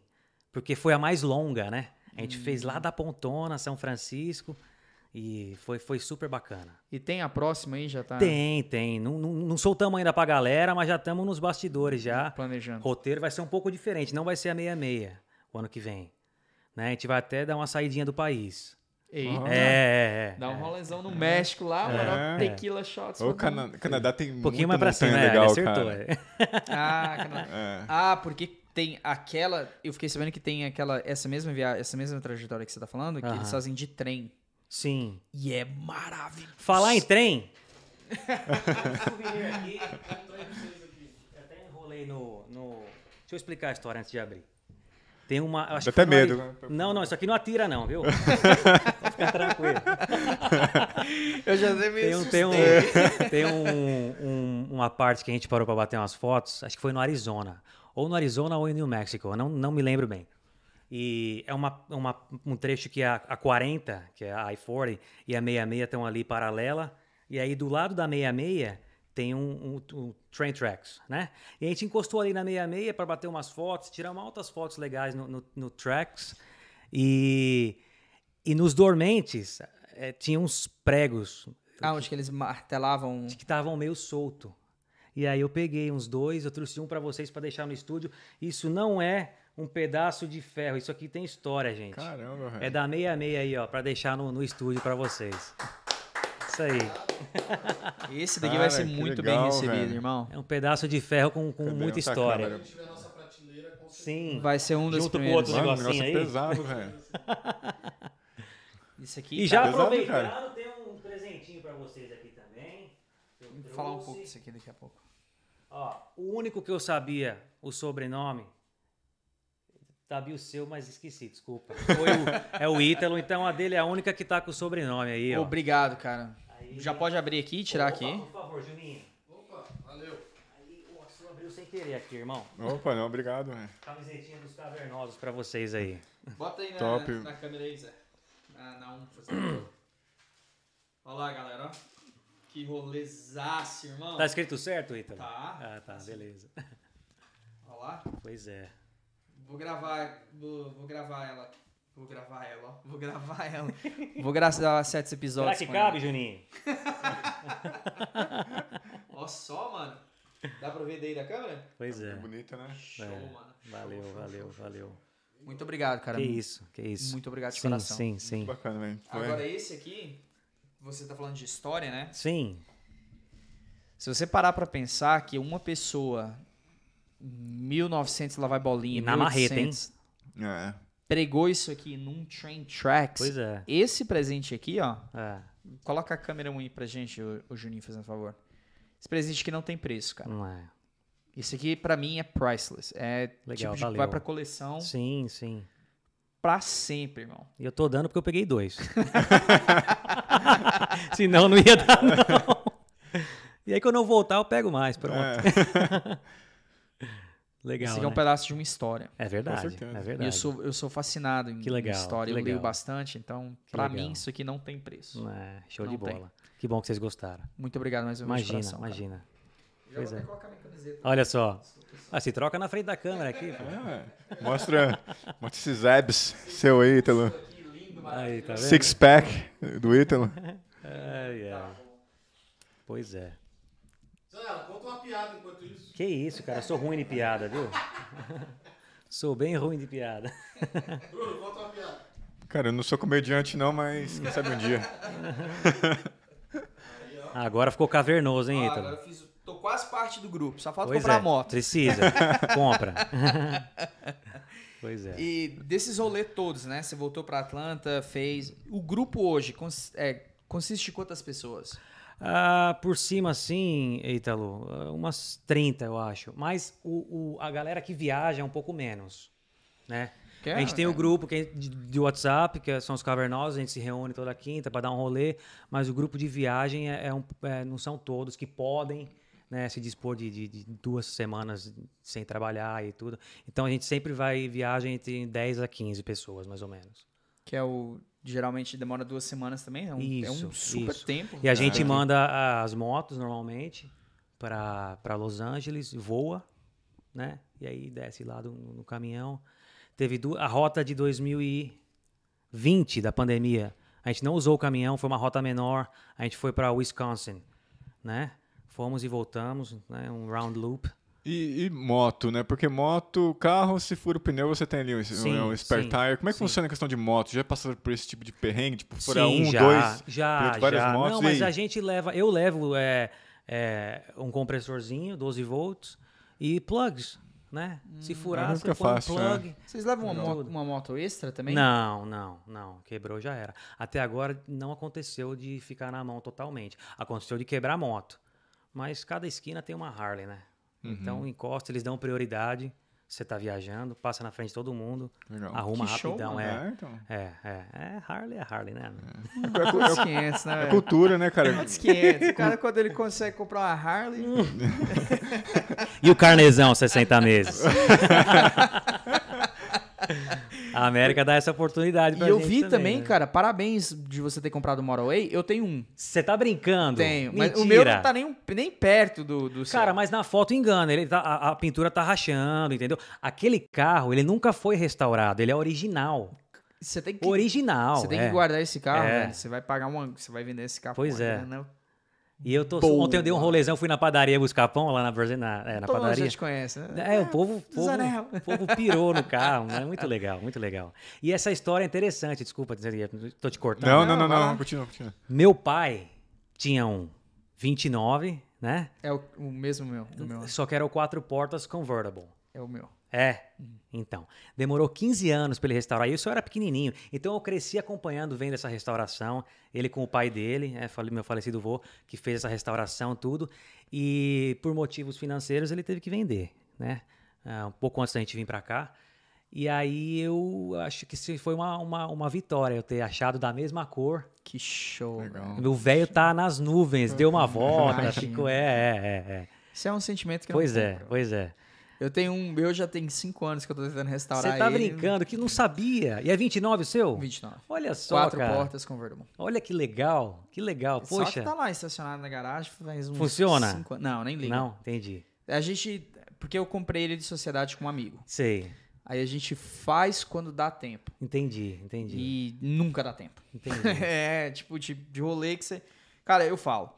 Porque foi a mais longa, né? A gente hum. fez lá da Pontona, São Francisco. E foi, foi super bacana. E tem a próxima aí, já tá? Tem, tem. Não, não, não soltamos ainda pra galera, mas já estamos nos bastidores já. Planejando. O roteiro vai ser um pouco diferente, não vai ser a meia-meia o ano que vem. Né? A gente vai até dar uma saidinha do país. Eita. É, é, é. Dá um é. rolezão no é, México lá, É, é. tequila shots. O Cana Canadá tem um pouquinho mais pra cima, né? legal, acertou. (laughs) Ah, Canadá. ah, porque tem aquela. Eu fiquei sabendo que tem aquela essa mesma viagem, essa mesma trajetória que você tá falando, que uh -huh. eles fazem de trem. Sim. E é maravilhoso. Falar em trem. Até enrolei no, no. Deixa eu explicar a história antes de abrir. Tem uma. Acho até medo. Não, não, não, isso aqui não atira, não, viu? Fica tranquilo. Eu já dei meio tem, um, tem, um, tem um, um, uma parte que a gente parou para bater umas fotos, acho que foi no Arizona. Ou no Arizona ou em New Mexico, não, não me lembro bem. E é uma, uma, um trecho que a, a 40, que é a I-40, e a 66 estão ali paralela. E aí do lado da 66 tem um, um, um train tracks, né? E a gente encostou ali na 66 para bater umas fotos, tirar altas fotos legais no, no, no tracks. E, e nos dormentes é, tinha uns pregos. Ah, onde que, que eles martelavam? Que estavam meio solto. E aí eu peguei uns dois, eu trouxe um para vocês para deixar no estúdio. Isso não é um pedaço de ferro. Isso aqui tem história, gente. Caramba, velho. É da 66 aí, ó, para deixar no, no estúdio para vocês. Isso aí. (laughs) Esse daqui Cara, ah, vai ser muito legal, bem recebido, velho. irmão. É um pedaço de ferro com, com muita tá história. Né? Sim. Vai ser um dos Junto primeiros. Junto com outros Mano, negócio é aí. pesado, velho. (laughs) Isso aqui. E tá já aproveitando, tem um presentinho para vocês aqui também. Vou falar um pouco disso aqui daqui a pouco. Ó, o único que eu sabia o sobrenome Sabia o seu, mas esqueci, desculpa. O, é o Ítalo, então a dele é a única que tá com o sobrenome aí, ó. Obrigado, cara. Aí... Já pode abrir aqui e tirar Opa, aqui. Por favor, Juninho. Opa, valeu. Aí, o Axel abriu sem querer aqui, irmão. Opa, não, obrigado. Véio. Camisetinha dos cavernosos pra vocês aí. Bota aí na, Top. na, na câmera aí, Zé. Na, na um, Olha lá, galera, Que rolezaço, irmão. Tá escrito certo, Ítalo? Tá. Ah, tá, beleza. Olha lá. Pois é. Vou gravar, vou, vou gravar ela. Vou gravar ela, Vou gravar ela. (laughs) Vou gravar sete episódios. Será que cabe, Juninho? (laughs) Ó só, mano. Dá pra ver daí da câmera? Pois é. é bonita, né? É. Show, é. mano. Valeu, show, valeu, show, valeu. Muito obrigado, cara. Que isso, que isso. Muito obrigado de sim, coração. Sim, sim. bacana, velho. Né? Agora esse aqui, você tá falando de história, né? Sim. Se você parar para pensar que uma pessoa 1900 lá vai bolinha. E na 1800, marreta, hein? É. Pregou isso aqui num train tracks. Pois é. Esse presente aqui, ó. É. Coloca a câmera um aí pra gente, o, o Juninho, fazendo favor. Esse presente que não tem preço, cara. Não é. Isso aqui para mim é priceless. É Legal, tipo de, valeu. vai para coleção. Sim, sim. Pra sempre, irmão. E eu tô dando porque eu peguei dois. (laughs) Senão não ia dar, não. (laughs) E aí quando eu voltar eu pego mais, pronto. É. (laughs) Legal. Isso aqui é um né? pedaço de uma história. É verdade. É verdade. E eu sou, eu sou fascinado em que legal, história. Que eu leio bastante, então, para mim, isso aqui não tem preço. É, show não de bola. Tem. Que bom que vocês gostaram. Muito obrigado mais uma vez. Imagina, coração, imagina. Pois é. Olha só. Ah, se troca na frente da câmera aqui. É, mostra, mostra esses abs seu aí, Ítalo. Aí, tá Six pack do Ítalo. É, (laughs) yeah. Pois é. Zé, então, conta uma piada enquanto isso. Que isso, cara, eu sou ruim de piada, viu? (laughs) sou bem ruim de piada. (laughs) Bruno, conta uma piada. Cara, eu não sou comediante não, mas quem sabe um dia. Ah, agora ficou cavernoso, hein, ah, Ítalo? Agora eu fiz, tô quase parte do grupo, só falta pois comprar é, a moto. Precisa, (laughs) compra. Pois é. E desses rolês todos, né? Você voltou para Atlanta, fez. O grupo hoje cons é, consiste de quantas pessoas? Ah, por cima, assim, Ítalo, ah, umas 30, eu acho. Mas o, o, a galera que viaja é um pouco menos, né? Que a gente é, tem é. o grupo que, de, de WhatsApp, que são os cavernosos, a gente se reúne toda quinta para dar um rolê, mas o grupo de viagem é, é um, é, não são todos que podem né, se dispor de, de, de, duas semanas sem trabalhar e tudo. Então a gente sempre vai viagem entre 10 a 15 pessoas, mais ou menos. Que é o Geralmente demora duas semanas também, é um, isso, é um super isso. tempo. E a gente é. manda as motos normalmente para Los Angeles, voa, né? E aí desce lá do, no caminhão. Teve a rota de 2020 da pandemia. A gente não usou o caminhão, foi uma rota menor. A gente foi para Wisconsin, né? Fomos e voltamos, né? Um round loop. E, e, moto, né? Porque moto, carro, se fura o pneu, você tem ali um, sim, um spare sim, tire. Como é que sim. funciona a questão de moto? Já passado por esse tipo de perrengue? Tipo, furar um, já, dois, já, várias já. motos? Não, mas a gente leva... Eu levo é, é, um compressorzinho, 12 volts, e plugs, né? se hum. furar, você é põe fácil, um né? plug. É. Vocês levam uma, uma moto extra também? Não, não, não. Quebrou, já era. Até agora não aconteceu de ficar na mão totalmente. Aconteceu de quebrar a moto. Mas cada esquina tem uma Harley, né? Então, uhum. Então, encosta, eles dão prioridade. Você tá viajando, passa na frente de todo mundo, Legal. arruma que rapidão. Show, é, é, então. é, é, é. Harley é Harley, né? É, é, 500, né, é cultura, né, cara? É 500. O cara, (laughs) quando ele consegue comprar uma Harley. (laughs) e o carnezão, 60 meses. (laughs) a América dá essa oportunidade pra e gente. E eu vi também, também né? cara, parabéns de você ter comprado o Moraway. Eu tenho um. Você tá brincando? Tenho. Mas o meu não tá nem, nem perto do, do seu. Cara, mas na foto engana. Ele tá, a, a pintura tá rachando, entendeu? Aquele carro, ele nunca foi restaurado. Ele é original. Você tem que, original. Você tem é. que guardar esse carro, é. velho. Você vai pagar um, Você vai vender esse carro. Pois é. Grana e eu tô. Ontem eu dei um rolezão, fui na padaria buscar pão lá na, na, é, na Todo padaria. Todo conhece, né? É, o povo, é, povo, povo pirou no carro, né? Muito legal, muito legal. E essa história é interessante, desculpa, tô te cortando. Não, não, não, não, não. continua, continua. Meu pai tinha um 29, né? É o, o mesmo meu, meu. Só que era o quatro portas convertible. É o meu. É, então. Demorou 15 anos para ele restaurar isso, eu era pequenininho. Então eu cresci acompanhando, vendo essa restauração. Ele com o pai dele, é, meu falecido vô, que fez essa restauração, tudo. E por motivos financeiros ele teve que vender, né? É, um pouco antes da gente vir para cá. E aí eu acho que foi uma, uma, uma, vitória eu ter achado da mesma cor. Que show, Legal. Meu velho tá nas nuvens, deu uma (laughs) volta, ficou. É, é, é, é, Isso é um sentimento que eu não é, Pois é, pois é. Eu tenho um meu já tem 5 anos que eu tô tentando restaurar Você tá ele. brincando que não sabia. E é 29 o seu? 29. Olha só, Quatro cara. portas vermelho. Olha que legal, que legal. Poxa. Só que tá lá estacionado na garagem faz uns Funciona? Cinco... Não, nem liga. Não, entendi. A gente... Porque eu comprei ele de sociedade com um amigo. Sei. Aí a gente faz quando dá tempo. Entendi, entendi. E nunca dá tempo. Entendi. (laughs) é, tipo, de, de rolê que você... Cara, eu falo.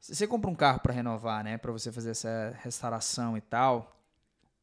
Você compra um carro para renovar, né? Para você fazer essa restauração e tal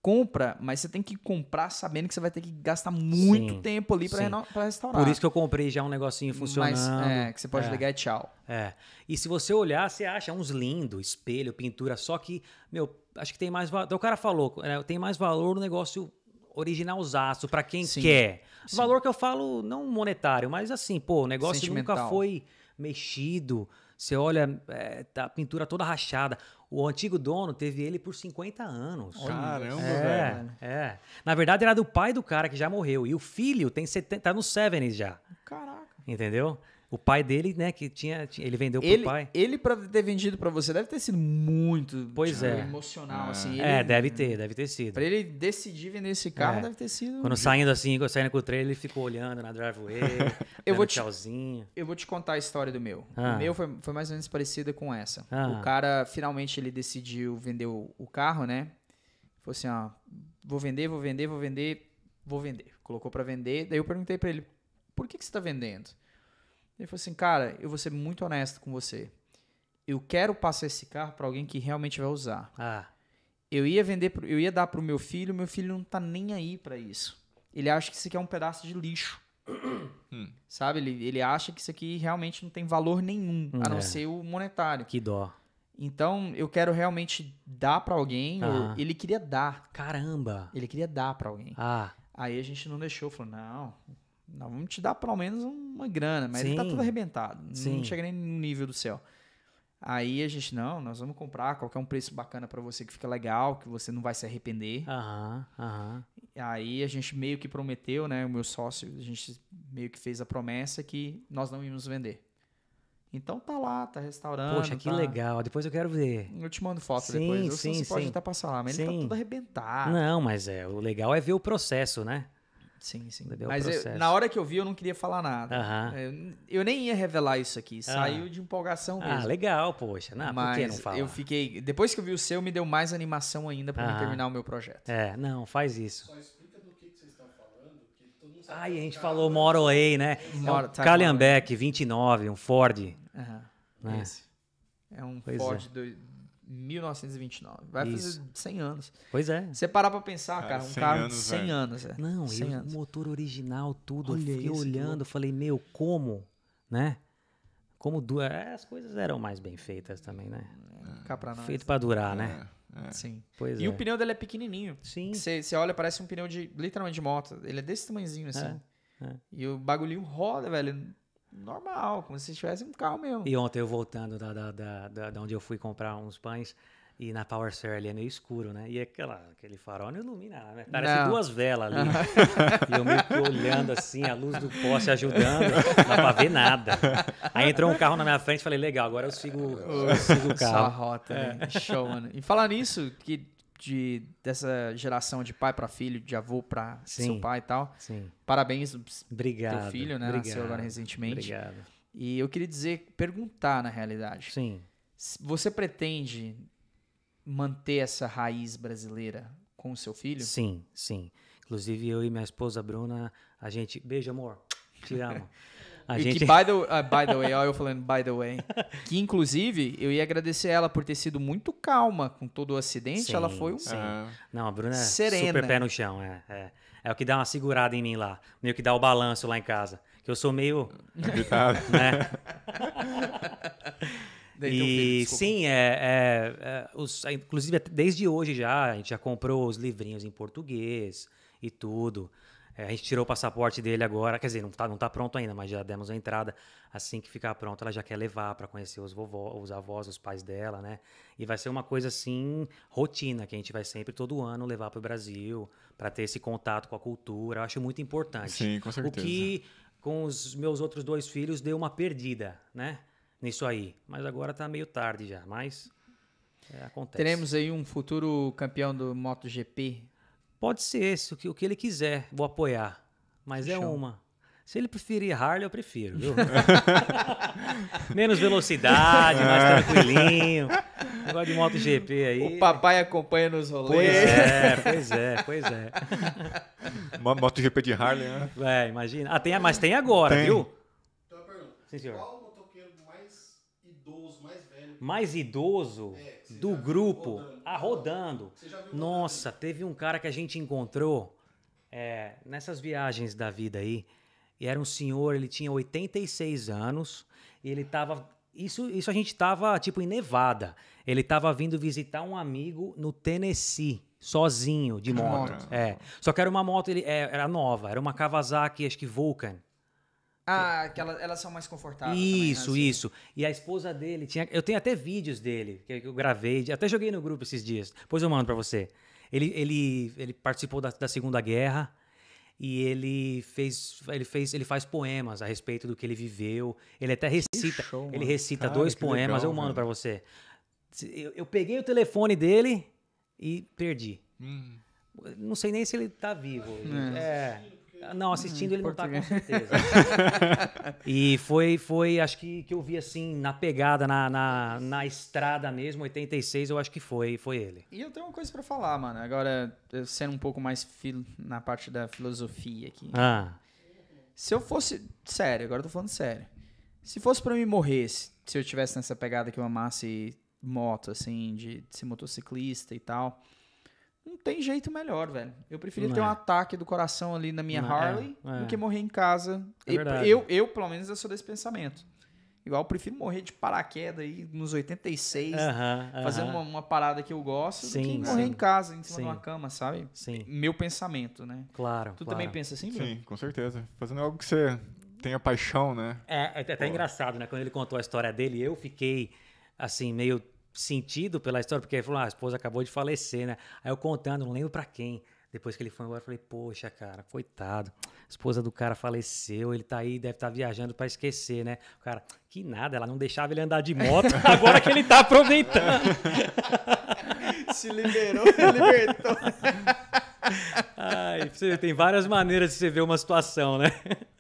compra, mas você tem que comprar sabendo que você vai ter que gastar muito sim, tempo ali para restaurar. Por isso que eu comprei já um negocinho funcionando. Mas, é, que você pode é. ligar e tchau. É. E se você olhar, você acha uns lindos, espelho, pintura, só que, meu, acho que tem mais valor. Então o cara falou, né, tem mais valor no negócio originalzaço para quem sim, quer. Sim. Valor que eu falo não monetário, mas assim, pô, o negócio nunca foi mexido. Você olha, é, tá, a pintura toda rachada. O antigo dono teve ele por 50 anos. Caramba, é, velho. É. Na verdade, era do pai do cara que já morreu. E o filho tem 70. Tá no 70 já. Caraca. Entendeu? O pai dele, né, que tinha, ele vendeu pro pai. Ele para ter vendido para você deve ter sido muito, pois tipo, é. emocional ah. assim. É, ele, é, deve ter, deve ter sido. Para ele decidir vender esse carro é. deve ter sido. Quando saindo assim, quando saindo com o trailer, ele ficou olhando na driveway, (laughs) eu vou te, tchauzinho. Eu vou te contar a história do meu. Ah. O meu foi, foi, mais ou menos parecida com essa. Ah. O cara finalmente ele decidiu vender o, o carro, né? foi assim, ó, vou vender, vou vender, vou vender, vou vender. Colocou para vender, daí eu perguntei para ele: "Por que que você tá vendendo?" Ele falou assim, cara, eu vou ser muito honesto com você. Eu quero passar esse carro para alguém que realmente vai usar. Ah. Eu ia vender, pro, eu ia dar pro meu filho, meu filho não tá nem aí para isso. Ele acha que isso aqui é um pedaço de lixo. (coughs) Hum. Sabe? Ele, ele acha que isso aqui realmente não tem valor nenhum, hum, a não é. ser o monetário. Que dó. Então, eu quero realmente dar para alguém. Ah. ele queria dar. Caramba! Ele queria dar para alguém. Ah. Aí a gente não deixou, falou: não, nós vamos te dar pelo menos uma grana, mas tá Sim. ele tá tudo arrebentado. Sim. Não chega nem no nível do céu. Aí a gente, não, nós vamos comprar qualquer um preço bacana para você que fica legal, que você não vai se arrepender. Aham, aham. Aí a gente meio que prometeu, né? O meu sócio, a gente meio que fez a promessa que nós não íamos vender. Então tá lá, tá restaurando. Poxa, que tá... legal. Depois eu quero ver. Eu te mando foto sim, depois. Eu sim, sim. pode até passar lá, mas sim. ele tá tudo arrebentado. Não, mas é, o legal é ver o processo, né? Sim, sim. Mas eu, na hora que eu vi, eu não queria falar nada. É, eu, eu, nem ia revelar isso aqui. Ah. Saiu de empolgação ah, mesmo. Ah, legal, poxa. Não, Mas por que não falar? eu fiquei... Depois que eu vi o seu, me deu mais animação ainda para uhum. terminar o meu projeto. É, não, faz isso. Só explica do que, vocês estão falando. Ai, a é gente falou moro hora né? É um 29, tá um Ford. Uhum. Né? Esse. É um pois Ford é. 1929. Vai Isso. fazer 100 anos. Pois é. Você parar pra pensar, cara, um carro anos, de 100 velho. anos. É. Não, e o motor original, tudo. Olha eu fiquei olhando, falei, meu, como? Né? Como duas. É, as coisas eram mais bem feitas também, né? É, pra nós. Feito pra durar, né? é, né? É. Sim. Pois e é. o pneu dele é pequenininho. Sim. Você olha, parece um pneu de literalmente de moto. Ele é desse tamanhozinho assim. É, é. E o bagulhinho roda, velho normal, como se estivesse um carro mesmo. E ontem eu voltando da, da, da, da, da onde eu fui comprar uns pães, e na Power Share ali é meio escuro, né? E é aquela, aquele farol não ilumina né? Parece não. duas velas ali. (laughs) e eu meio que olhando assim, a luz do poste ajudando, não dá pra ver nada. Aí entrou um carro na minha frente e falei, legal, agora eu sigo, eu sigo o carro. Só a rota, né? é. né? Show, mano. E falar nisso, que de dessa geração de pai para filho, de avô para seu pai e tal. Sim. Parabéns, obrigado. Teu filho, né? Obrigado, nasceu agora recentemente. Obrigado. E eu queria dizer, perguntar na realidade. Sim. Você pretende manter essa raiz brasileira com o seu filho? Sim, sim. Inclusive eu e minha esposa Bruna, a gente beijo amor, te (laughs) amo. A e gente... que, by the, uh, by the way, (laughs) olha eu falando by the way, que inclusive eu ia agradecer ela por ter sido muito calma com todo o acidente, sim, ela foi um... Sim. Ah. Não, a Bruna é Serena. super pé no chão, é, é. É o que dá uma segurada em mim lá, meio que dá o balanço lá em casa, que eu sou meio... né? (laughs) E sim, é, é, é os, inclusive desde hoje já, a gente já comprou os livrinhos em português e tudo. É, a gente tirou o passaporte dele agora, quer dizer, não está não tá pronto ainda, mas já demos a entrada. Assim que ficar pronto, ela já quer levar para conhecer os vovó, os avós, os pais dela, né? E vai ser uma coisa assim, rotina, que a gente vai sempre todo ano levar para o Brasil, para ter esse contato com a cultura. Eu acho muito importante. Sim, com certeza. O que com os meus outros dois filhos deu uma perdida, né? Nisso aí. Mas agora está meio tarde já, mas é, acontece. Teremos aí um futuro campeão do MotoGP Pode ser esse, o que, o que ele quiser, vou apoiar. Mas é Show. é uma. Se ele preferir Harley, eu prefiro, viu? (laughs) Menos velocidade, mais é. tranquilinho. Agora de moto GP aí. O papai acompanha nos rolês. Pois é, pois é, pois é. é. moto GP de Harley, né? É, imagina. Ah, tem, mas tem agora, tem. viu? Então, eu pergunto, Sim, senhor. Qual o motoqueiro mais idoso, mais velho? Mais idoso? É do grupo. a ah, rodando. Nossa, teve um cara que a gente encontrou é, nessas viagens da vida aí. E era um senhor, ele tinha 86 anos e ele tava. Isso, isso a gente tava, tipo, em Nevada. Ele tava vindo visitar um amigo no Tennessee sozinho de ah, moto. É. Só que era uma moto, ele, é, era nova, era uma Kawasaki, acho que Vulcan. Ah, que ela, elas são mais confortáveis. Isso, também, né? Assim. isso. E a esposa dele tinha. Eu tenho até vídeos dele que eu gravei, até joguei no grupo esses dias. Depois eu mando para você. Ele, ele, ele participou da, da Segunda Guerra e ele fez, ele fez, ele faz poemas a respeito do que ele viveu. Ele até recita, show, ele recita Cara, dois poemas. Legal, eu mando para você. Eu, eu, peguei o telefone dele e perdi. Hum. Não sei nem se ele tá vivo. É. é. Ah, não, assistindo hum, ele português. não tá com certeza. (laughs) e foi, foi, acho que, que eu vi assim, na pegada, na, na, na estrada mesmo, 86, eu acho que foi, foi ele. E eu tenho uma coisa para falar, mano. Agora, sendo um pouco mais filo, na parte da filosofia aqui. Ah. Se eu fosse. Sério, agora eu tô falando sério. Se fosse para mim morrer, se, se eu tivesse nessa pegada que eu amasse moto, assim, de, de ser motociclista e tal. Não tem jeito melhor, velho. Eu preferia não ter é. um ataque do coração ali na minha não é, Harley é, é. do que morrer em casa. É eu, eu, eu, pelo menos, eu sou desse pensamento. Igual eu prefiro morrer de paraquedas aí nos 86, uh -huh, uh -huh. fazendo uma, uma, parada que eu gosto, sim, do que morrer sim. em casa, em cima sim. de uma cama, sabe? Sim. Meu pensamento, né? Claro. Tu claro. também pensa assim, Sim, com certeza. Fazendo algo que você tenha paixão, né? É, é até Pô. engraçado, né? Quando ele contou a história dele, eu fiquei assim, meio sentido pela história, porque ele falou, ah, a esposa acabou de falecer, né? Aí eu contando, não lembro para quem. Depois que ele foi embora, eu falei, poxa, cara, coitado. A esposa do cara faleceu, ele tá aí, deve estar tá viajando para esquecer, né? O cara, que nada, ela não deixava ele andar de moto, (laughs) agora que ele tá aproveitando. (laughs) Se liberou, libertou. Ai, tem várias maneiras de você ver uma situação, né?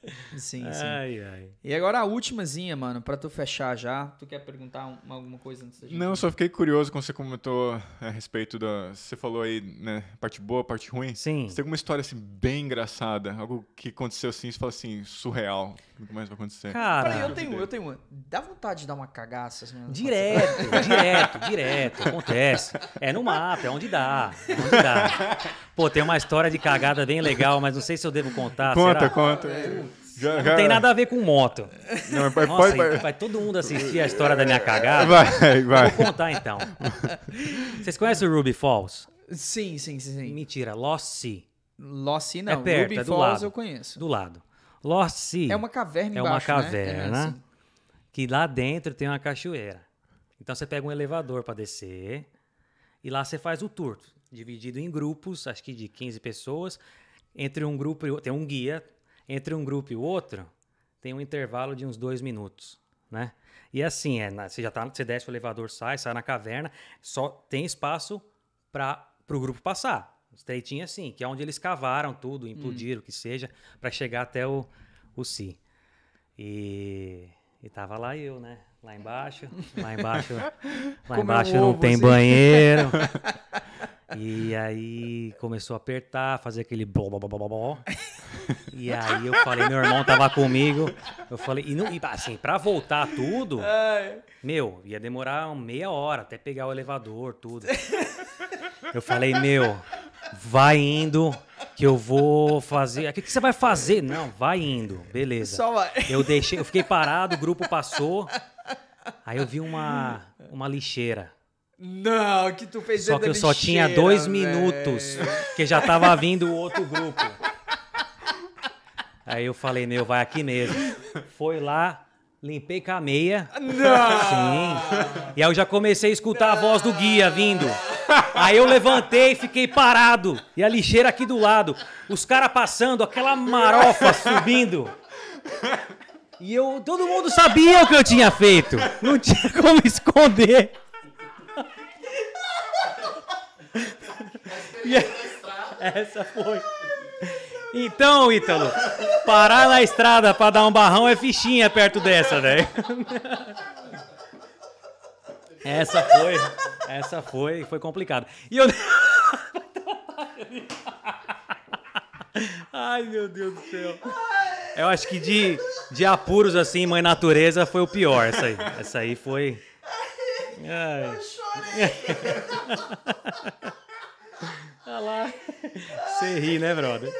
(laughs) Sim, ai, sim. Ai. E agora a últimazinha, mano, para tu fechar já. Tu quer perguntar uma, alguma coisa antes da gente... Não, só fiquei curioso quando você comentou a respeito da. Você falou aí, né? Parte boa, parte ruim. Sim. Você tem alguma história assim bem engraçada? Algo que aconteceu assim, você fala assim, surreal. Nunca mais vai acontecer. Cara, eu tenho, eu tenho uma. Dá vontade de dar uma cagaça assim, Direto, (laughs) direto, direto. Acontece. É no mapa, é onde dá. É onde dá. (laughs) Pô, tem uma história de cagada bem legal, mas não sei se eu devo contar. Conta, será? conta. É. Já, já... Não tem nada a ver com moto. Não, mas Nossa, pode, vai, então vai todo mundo assistir a história da minha cagada. Vai, vai. Vou contar então. Vocês conhecem o Ruby Falls? Sim, sim, sim. sim. Mentira, Lost Sea. Lost Sea é não, é perto, Ruby é do Falls lado, eu conheço. Do lado. Lost Sea. É uma caverna embaixo, É uma né? É, caverna né? que lá dentro tem uma cachoeira. Então você pega um elevador para descer e lá você faz o tour, dividido em grupos, acho que de 15 pessoas. Entre um grupo e outro, tem um guia, entre um grupo e o outro, tem um intervalo de uns dois minutos, né? E assim, é, você já tá, você desce o elevador, sai, sai na caverna, só tem espaço para o grupo passar. Estreitinho assim, que é onde eles cavaram tudo, hum. implodiram, hum. que seja, para chegar até o, o Si. E, e tava lá eu, né? Lá embaixo, lá embaixo, (laughs) lá embaixo um não ovo, tem assim. banheiro. (laughs) E aí começou a apertar, fazer aquele blá blá blá blá blá. (laughs) E aí eu falei, meu irmão tava comigo. Eu falei, e, não, e assim, pra voltar tudo, Ai. meu, ia demorar meia hora até pegar o elevador, tudo. Eu falei, meu, vai indo que eu vou fazer. O ah, que, que você vai fazer? Não, vai indo. Beleza. Vai. Eu deixei, eu fiquei parado, o grupo passou. Aí eu vi uma, uma lixeira. Não, que tu fez Só que eu lixeira, só tinha dois véio. minutos, que já tava vindo o outro grupo. Aí eu falei, meu, vai aqui mesmo. Foi lá, limpei com a meia. Não! Sim. E aí eu já comecei a escutar Não. a voz do guia vindo. Aí eu levantei, fiquei parado. E a lixeira aqui do lado. Os caras passando, aquela marofa subindo. E eu, todo mundo sabia o que eu tinha feito. Não tinha como esconder. E Essa foi. Então, Ítalo, parar na estrada pra dar um barrão é fichinha perto dessa, velho. Essa foi, essa foi, foi complicada. E eu. Ai, meu Deus do céu. Eu acho que de, de apuros, assim, mãe natureza, foi o pior, essa aí. Essa aí foi. Ai. Eu chorei. (laughs) Olha lá. Você ri, né, brother?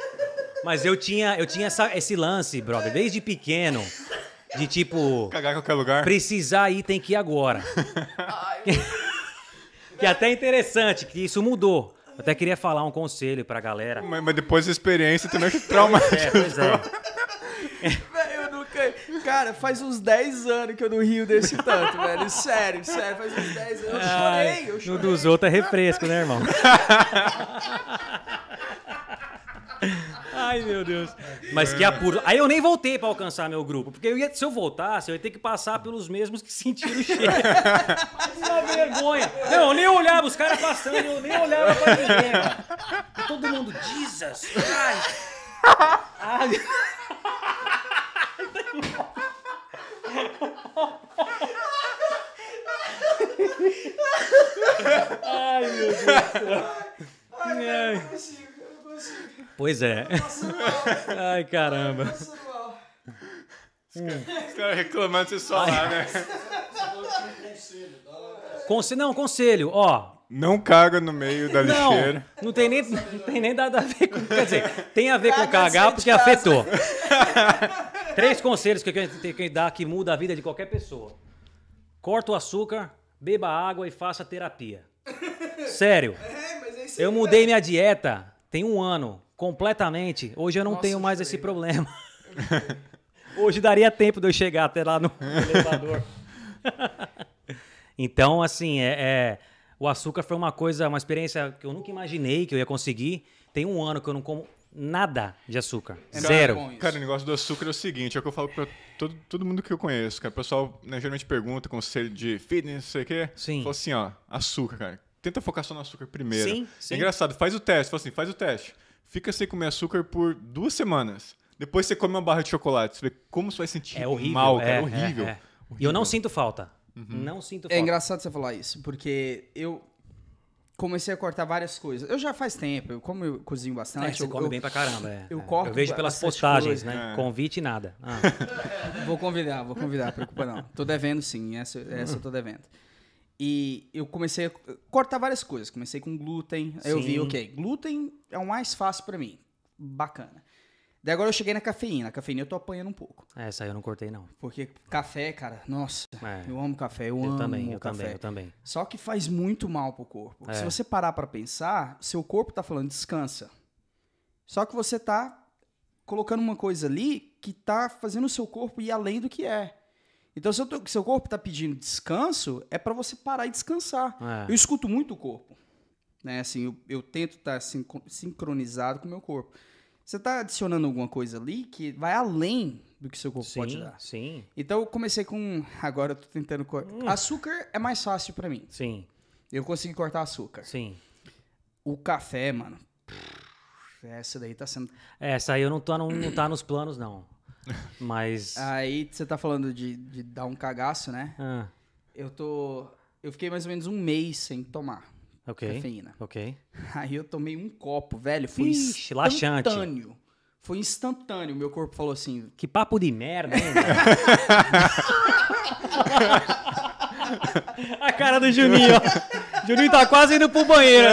Mas eu tinha, eu tinha essa, esse lance, brother, desde pequeno. De tipo. Cagar em qualquer lugar. Precisar ir, tem que ir agora. que é até interessante, que isso mudou. Eu até queria falar um conselho pra galera. Mas, mas depois da experiência também que trauma. É, pois é. velho, eu nunca. Cara, faz uns 10 anos que eu não rio desse tanto, velho. Sério, sério, faz uns 10 anos. Eu chorei, eu chorei. No dos outros é refresco, né, irmão? (laughs) Ai, meu Deus. Mas que apuro. Aí eu nem voltei para alcançar meu grupo, porque eu ia, se eu voltasse, eu ia ter que passar pelos mesmos que sentiram o cheiro. (laughs) É uma vergonha. Não, eu nem olhava os caras passando, eu nem olhava para ninguém. Todo mundo, Jesus, ai. ai. Ai, meu Deus Ai, Ai, ai, eu não consigo, eu não consigo. Pois é. (laughs) Ai, caramba. Os caras reclamando de solar, né? Conselho, não, conselho, ó. Não caga no meio da Não, lixeira. Não tem nem, não tem nem nada a ver com. Quer dizer, tem a ver com cagar porque afetou. (laughs) Três conselhos que eu tenho que dar que muda a vida de qualquer pessoa: corta o açúcar, beba água e faça terapia. (laughs) Sério. É, é eu mudei né? minha dieta tem um ano completamente. Hoje eu não Nossa, tenho mais é esse problema. (laughs) Hoje daria tempo de eu chegar até lá no elevador. (laughs) então, assim, é, é, o açúcar foi uma coisa, uma experiência que eu nunca imaginei que eu ia conseguir. Tem um ano que eu não como nada de açúcar. É Zero. É cara, o negócio do açúcar é o seguinte, é o que eu falo pra todo, todo mundo que eu conheço, cara. O pessoal né, geralmente pergunta, conselho de fitness, não sei o quê. Sim. Fala assim, ó, açúcar, cara. Tenta focar só no açúcar primeiro. Sim, é sim. É engraçado, faz o teste, fala assim, faz o teste fica sem comer açúcar por duas semanas. Depois você come uma barra de chocolate. Você vê como você vai sentir é horrível, mal, cara. É, é horrível. É, é. E eu não sinto falta. Uhum. Não sinto é falta. É engraçado você falar isso, porque eu comecei a cortar várias coisas. Eu já faz tempo, eu como eu cozinho bastante. É, você eu, come eu, bem pra caramba, é. Eu, é. corto eu vejo pelas postagens, coisas, né? É. Convite e nada. Ah. (laughs) vou convidar, vou convidar, preocupa não. Tô devendo sim, essa, essa eu tô devendo. E eu comecei a cortar várias coisas. Comecei com glúten. Aí eu vi, ok, glúten é o mais fácil para mim. Bacana. Daí agora eu cheguei na cafeína. A cafeína eu tô apanhando um pouco. É, essa aí eu não cortei, não. Porque café, cara, nossa, é. eu amo café, eu, eu amo também, eu café. Também, eu também. Só que faz muito mal pro corpo. É. Se você parar para pensar, seu corpo tá falando descansa. Só que você tá colocando uma coisa ali que tá fazendo o seu corpo ir além do que é. Então, se o seu corpo está pedindo descanso, é para você parar e descansar. É. Eu escuto muito o corpo. Né? Assim, eu, eu tento estar tá sincronizado com o meu corpo. Você está adicionando alguma coisa ali que vai além do que seu corpo sim, pode dar. Sim. Então, eu comecei com. Agora eu tô tentando. Hum. Açúcar é mais fácil para mim. Sim. Eu consegui cortar açúcar. Sim. O café, mano. Essa daí tá sendo. Essa aí eu não tô, não, não tá nos planos, não. (laughs) Mas. Aí você tá falando de, de dar um cagaço, né? Ah. Eu tô. Eu fiquei mais ou menos um mês sem tomar cafeína. Ok. (laughs) Aí eu tomei um copo, velho. Foi Ixi, instantâneo. Laxante. Foi instantâneo. Meu corpo falou assim. Que papo de merda, hein? (laughs) A cara do Juninho, ó. Juninho tá quase indo pro banheiro (laughs)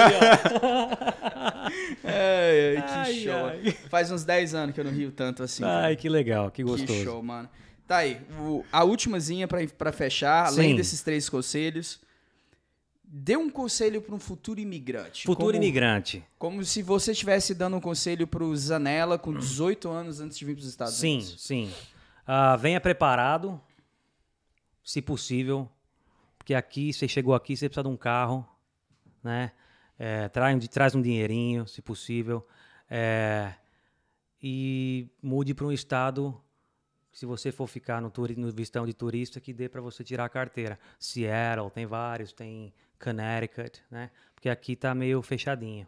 Ai, ai, que ai, show. Ai. Faz uns 10 anos que eu não rio tanto assim. Ai, cara. que legal, que gostoso. Que show, mano. Tá aí, o, a últimazinha para fechar, Sim. além desses três conselhos. Dê um conselho para um futuro imigrante. Futuro como, imigrante. Como se você estivesse dando um conselho para o Zanella com 18 anos antes de vir para os Estados sim, Unidos. Sim, sim. Uh, ah, venha preparado, se possível, porque aqui você chegou aqui, você precisa de um carro, né? É, traz, traz um dinheirinho, se possível, é, e mude para um estado, se você for ficar no, no vistão de turista, que dê para você tirar a carteira. Seattle, tem vários, tem Connecticut, né? Porque aqui está meio fechadinho.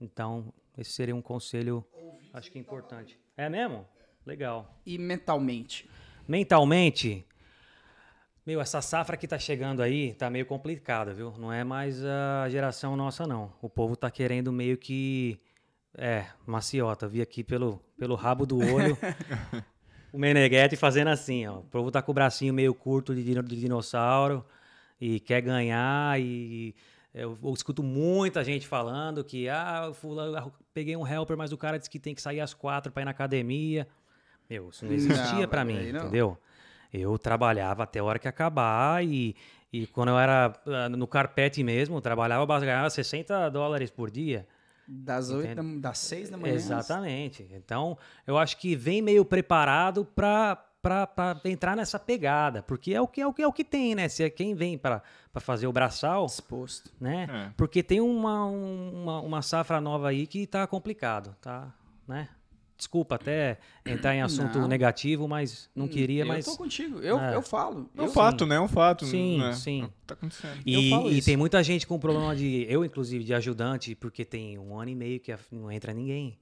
Então, esse seria um conselho, acho que importante. É mesmo? Legal. E mentalmente? Mentalmente, meu, essa safra que tá chegando aí tá meio complicada, viu? Não é mais a geração nossa, não. O povo tá querendo meio que. É, maciota. Vi aqui pelo, pelo rabo do olho (laughs) o Meneghetti fazendo assim, ó. O povo tá com o bracinho meio curto de, de dinossauro e quer ganhar e. Eu, eu, escuto muita gente falando que, ah, fula, peguei um helper, mas o cara disse que tem que sair às quatro para ir na academia. Meu, isso não existia para mim, não. entendeu? Eu trabalhava até a hora que acabar e, e quando eu era ah, no carpete mesmo, eu trabalhava, ganhava 60 dólares por dia. Das oito, das seis da manhã. É Exatamente. Então, eu acho que vem meio preparado para para entrar nessa pegada, porque é o que é o que é o que tem, né? Se é quem vem para fazer o braçal, exposto, né? É. Porque tem uma, uma, uma safra nova aí que tá complicado, tá, né? Desculpa até entrar em assunto não. negativo, mas não queria, eu mas... Eu tô contigo, eu, é. eu falo. É um fato, sim. né? É um fato. Sim, né? É, sim. Tá acontecendo. E, e tem muita gente com problema de... Eu, inclusive, de ajudante, porque tem um ano e meio que não entra ninguém.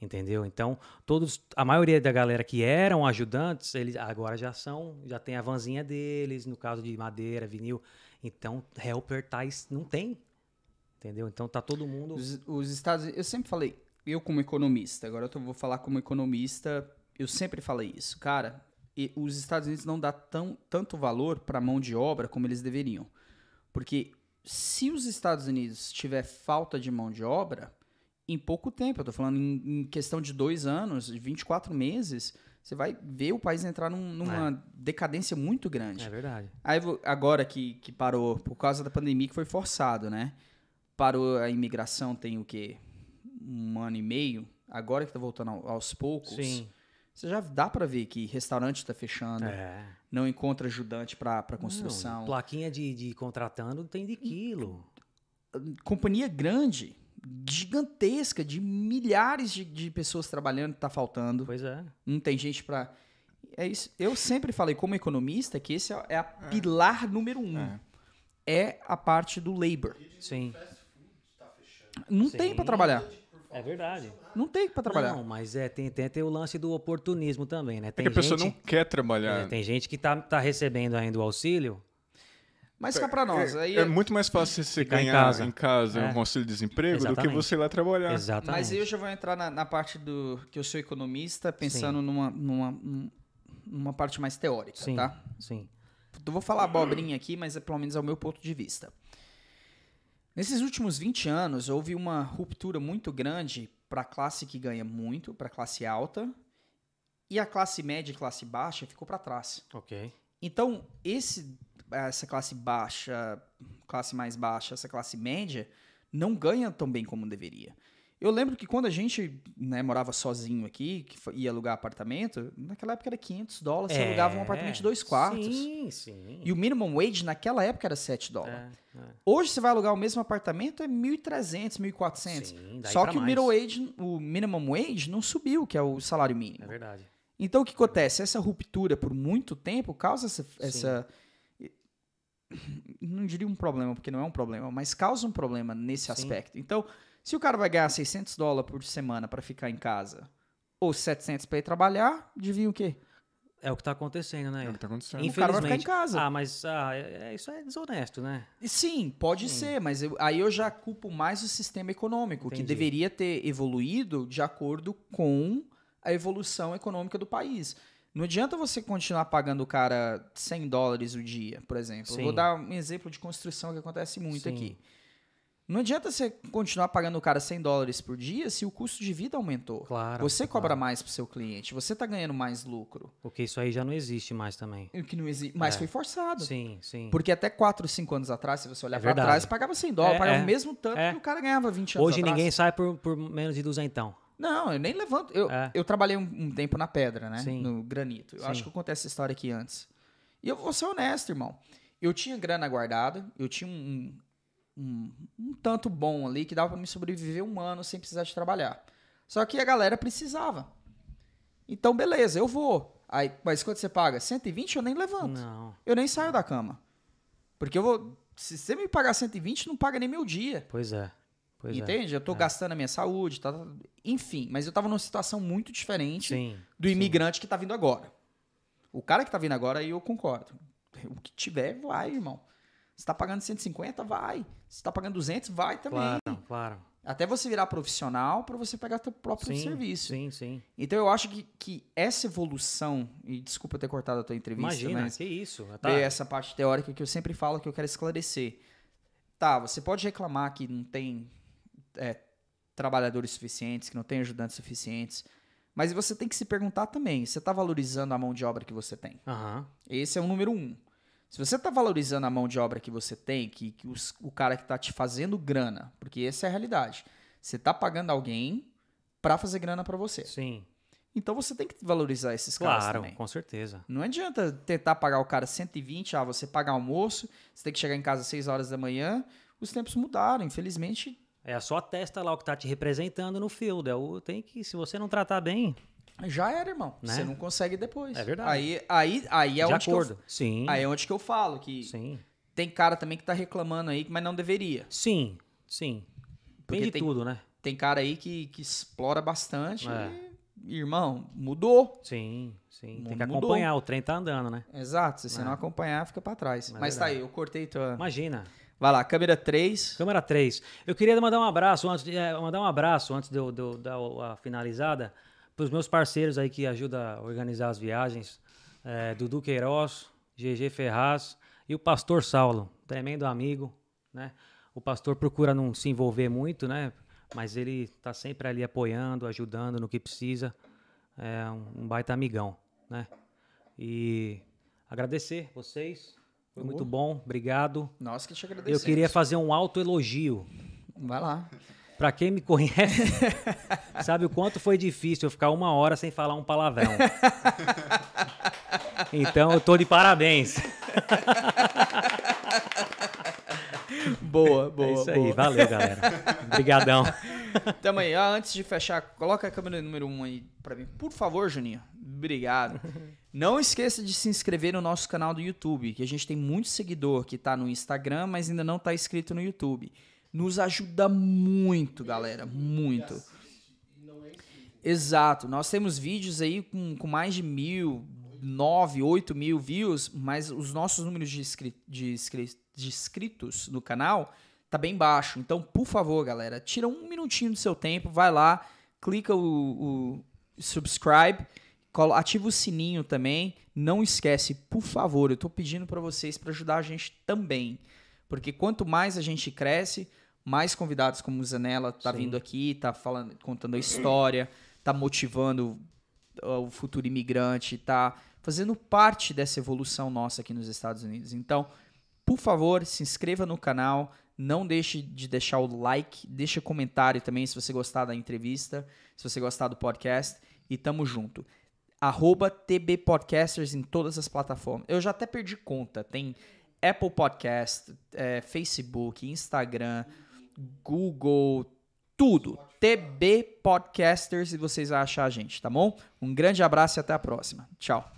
Entendeu? Então, todos, a maioria da galera que eram ajudantes, eles agora já são, já tem a vanzinha deles, no caso de madeira, vinil. Então, helper tais não tem. Entendeu? Então, tá todo mundo... Os, os Estados... Eu sempre falei, eu como economista, agora eu vou falar como economista, eu sempre falei isso, cara, os Estados Unidos não dá tão, tanto valor para mão de obra como eles deveriam. Porque se os Estados Unidos tiver falta de mão de obra, em pouco tempo, eu estou falando em, em, questão de dois anos, de 24 meses, você vai ver o país entrar num, numa é. decadência muito grande. É verdade. Aí, agora que, que parou, por causa da pandemia que foi forçado, né? Parou a imigração tem o quê? um ano e meio, agora que tá voltando aos poucos, Sim. você já dá para ver que restaurante está fechando, é. não encontra ajudante para construção. Não, plaquinha de, de contratando tem de quilo. Companhia grande, gigantesca, de milhares de, de pessoas trabalhando, tá faltando. Pois é. Não tem gente para é isso. Eu sempre falei como economista que esse é, é a é. pilar número um. É. é. a parte do labor. Sim. Não Sim. tem para trabalhar. É verdade. Não tem para trabalhar. Não, mas é, tem, tem, tem o lance do oportunismo também, né? Tem é que a pessoa gente, não quer trabalhar. É, tem gente que tá, tá recebendo ainda o auxílio. Mas fica para nós. É, aí é, é, muito mais fácil você ganhar em casa, em casa é. um auxílio-desemprego Exatamente. do que você ir lá trabalhar. Exatamente. Mas eu já vou entrar na, na parte do que eu sou economista, pensando numa, numa, numa parte mais teórica, Sim. tá? Sim. Eu vou falar abobrinha aqui, mas é pelo menos é o meu ponto de vista. Nesses últimos 20 anos, houve uma ruptura muito grande para a classe que ganha muito, para a classe alta, e a classe média e classe baixa ficou para trás. Ok. Então, esse, essa classe baixa, classe mais baixa, essa classe média, não ganha tão bem como deveria. Eu lembro que quando a gente né, morava sozinho aqui, que ia alugar apartamento, naquela época era 500 dólares, é, você alugava um é, apartamento de dois quartos. Sim, sim. E o minimum wage naquela época era 7 dólares. É, é. Hoje você vai alugar o mesmo apartamento é 1.300, 1.400. Sim, Só que mais. o, wage, o minimum wage não subiu, que é o salário mínimo. É verdade. Então o que acontece? Essa ruptura por muito tempo causa essa, essa não diria um problema, porque não é um problema, mas causa um problema nesse Sim. aspecto. Então, se o cara vai ganhar 600 dólares por semana para ficar em casa ou 700 para ir trabalhar, adivinha o quê? É o que tá acontecendo, né? É o que tá acontecendo. Infelizmente. O cara vai ficar em casa. Ah, mas ah, é, isso é desonesto, né? Sim, pode Sim. ser, mas eu, aí eu já culpo mais o sistema econômico, Entendi. que deveria ter evoluído de acordo com a evolução econômica do país. Não adianta você continuar pagando o cara 100 dólares o dia, por exemplo. Eu vou dar um exemplo de construção que acontece muito Sim. aqui. Não adianta você continuar pagando o cara 100 dólares por dia se o custo de vida aumentou. Claro. Você cobra claro. mais pro seu cliente, você tá ganhando mais lucro. Porque isso aí já não existe mais também. O que não existe, mas é. foi forçado. Sim, sim. Porque até 4, 5 anos atrás, se você olhar é para trás, pagava 100 dólares, é, pagava o é. mesmo tanto é. que o cara ganhava 20 anos Hoje atrás. ninguém sai por, por menos de 200 então. Não, eu nem levanto. Eu, é. eu trabalhei um, um, tempo na pedra, né? Sim. No granito. Eu sim. acho que eu contei essa história aqui antes. E eu vou ser honesto, irmão. Eu tinha grana guardada, eu tinha um, um, um tanto bom ali que dava para me sobreviver um ano sem precisar de trabalhar. Só que a galera precisava. Então, beleza, eu vou. Aí, mas quando você paga? 120 eu nem levanto. Não. Eu nem saio da cama. Porque eu vou. Se você me pagar 120, não paga nem meu dia. Pois é. Pois é. Entende? É. Eu estou é. gastando a minha saúde, tá, tá, tá. enfim. Mas eu estava numa situação muito diferente sim, do imigrante sim. que está vindo agora. O cara que está vindo agora, aí eu concordo. O que tiver, vai, irmão. Você tá pagando 150, vai. Se tá pagando 200, vai também. Claro, claro. Até você virar profissional para você pegar teu próprio sim, serviço. Sim, sim. Então eu acho que, que essa evolução, e desculpa eu ter cortado a tua entrevista, Imagina, mas que isso. Tá. essa parte teórica que eu sempre falo que eu quero esclarecer. Tá, você pode reclamar que não tem é, trabalhadores suficientes, que não tem ajudantes suficientes, mas você tem que se perguntar também, você está valorizando a mão de obra que você tem? Uhum. Esse é o número um. Se você está valorizando a mão de obra que você tem, que, que os, o cara que está te fazendo grana, porque essa é a realidade. Você está pagando alguém para fazer grana para você. Sim. Então você tem que valorizar esses claro, caras também. Claro, com certeza. Não adianta tentar pagar o cara 120, ah, você paga almoço, você tem que chegar em casa às 6 horas da manhã. Os tempos mudaram, infelizmente. É só a testa lá o que está te representando no field. É o, tem que, se você não tratar bem, já era, irmão. Né? Você não consegue depois. É verdade. Aí, aí, aí é De onde acordo. Que eu, Sim. Aí é onde que eu falo que Sim. tem cara também que tá reclamando aí, mas não deveria. Sim. Sim. Porque de tem, tudo, né? Tem cara aí que, que explora bastante. É. E, irmão, mudou. Sim, sim. Tem que acompanhar, o trem tá andando, né? Exato. Se você é. não acompanhar, fica para trás. Mas, é mas tá aí, eu cortei tua. Imagina. Vai lá, câmera 3. Câmera 3. Eu queria mandar um abraço antes de, é, mandar um abraço antes de eu dar a finalizada para os meus parceiros aí que ajudam a organizar as viagens, é, Dudu Queiroz, GG Ferraz e o pastor Saulo, tremendo amigo, né? O pastor procura não se envolver muito, né? Mas ele está sempre ali apoiando, ajudando no que precisa. É um, um baita amigão, né? E agradecer vocês. Foi uhum. muito bom, obrigado. Nós que te agradecemos. Eu queria fazer um autoelogio. Vai lá. Pra quem me conhece, (laughs) sabe o quanto foi difícil eu ficar uma hora sem falar um palavrão. Então eu tô de parabéns. Boa, boa. É isso boa. aí, valeu, galera. Obrigadão. Tamo aí. Ah, antes de fechar, coloca a câmera número 1 um aí pra mim. Por favor, Juninho. Obrigado. Não esqueça de se inscrever no nosso canal do YouTube, que a gente tem muito seguidor que tá no Instagram, mas ainda não tá inscrito no YouTube. Nos ajuda muito, galera, muito. Exato, nós temos vídeos aí com, com mais de mil, nove, oito mil views, mas os nossos números de, inscri de, inscri de inscritos no canal tá bem baixo. Então, por favor, galera, tira um minutinho do seu tempo, vai lá, clica o, o subscribe, ativa o sininho também. Não esquece, por favor, eu tô pedindo para vocês para ajudar a gente também. Porque quanto mais a gente cresce, mais convidados como o Zanella tá Sim. vindo aqui, tá falando, contando a história, tá motivando o futuro imigrante, tá fazendo parte dessa evolução nossa aqui nos Estados Unidos. Então, por favor, se inscreva no canal, não deixe de deixar o like, deixa comentário também se você gostar da entrevista, se você gostar do podcast e tamo junto. Arroba TB Podcasters em todas as plataformas. Eu já até perdi conta, tem Apple Podcast, é, Facebook, Instagram, Google, tudo. TB Podcasters, e vocês vão achar a gente, tá bom? Um grande abraço e até a próxima. Tchau.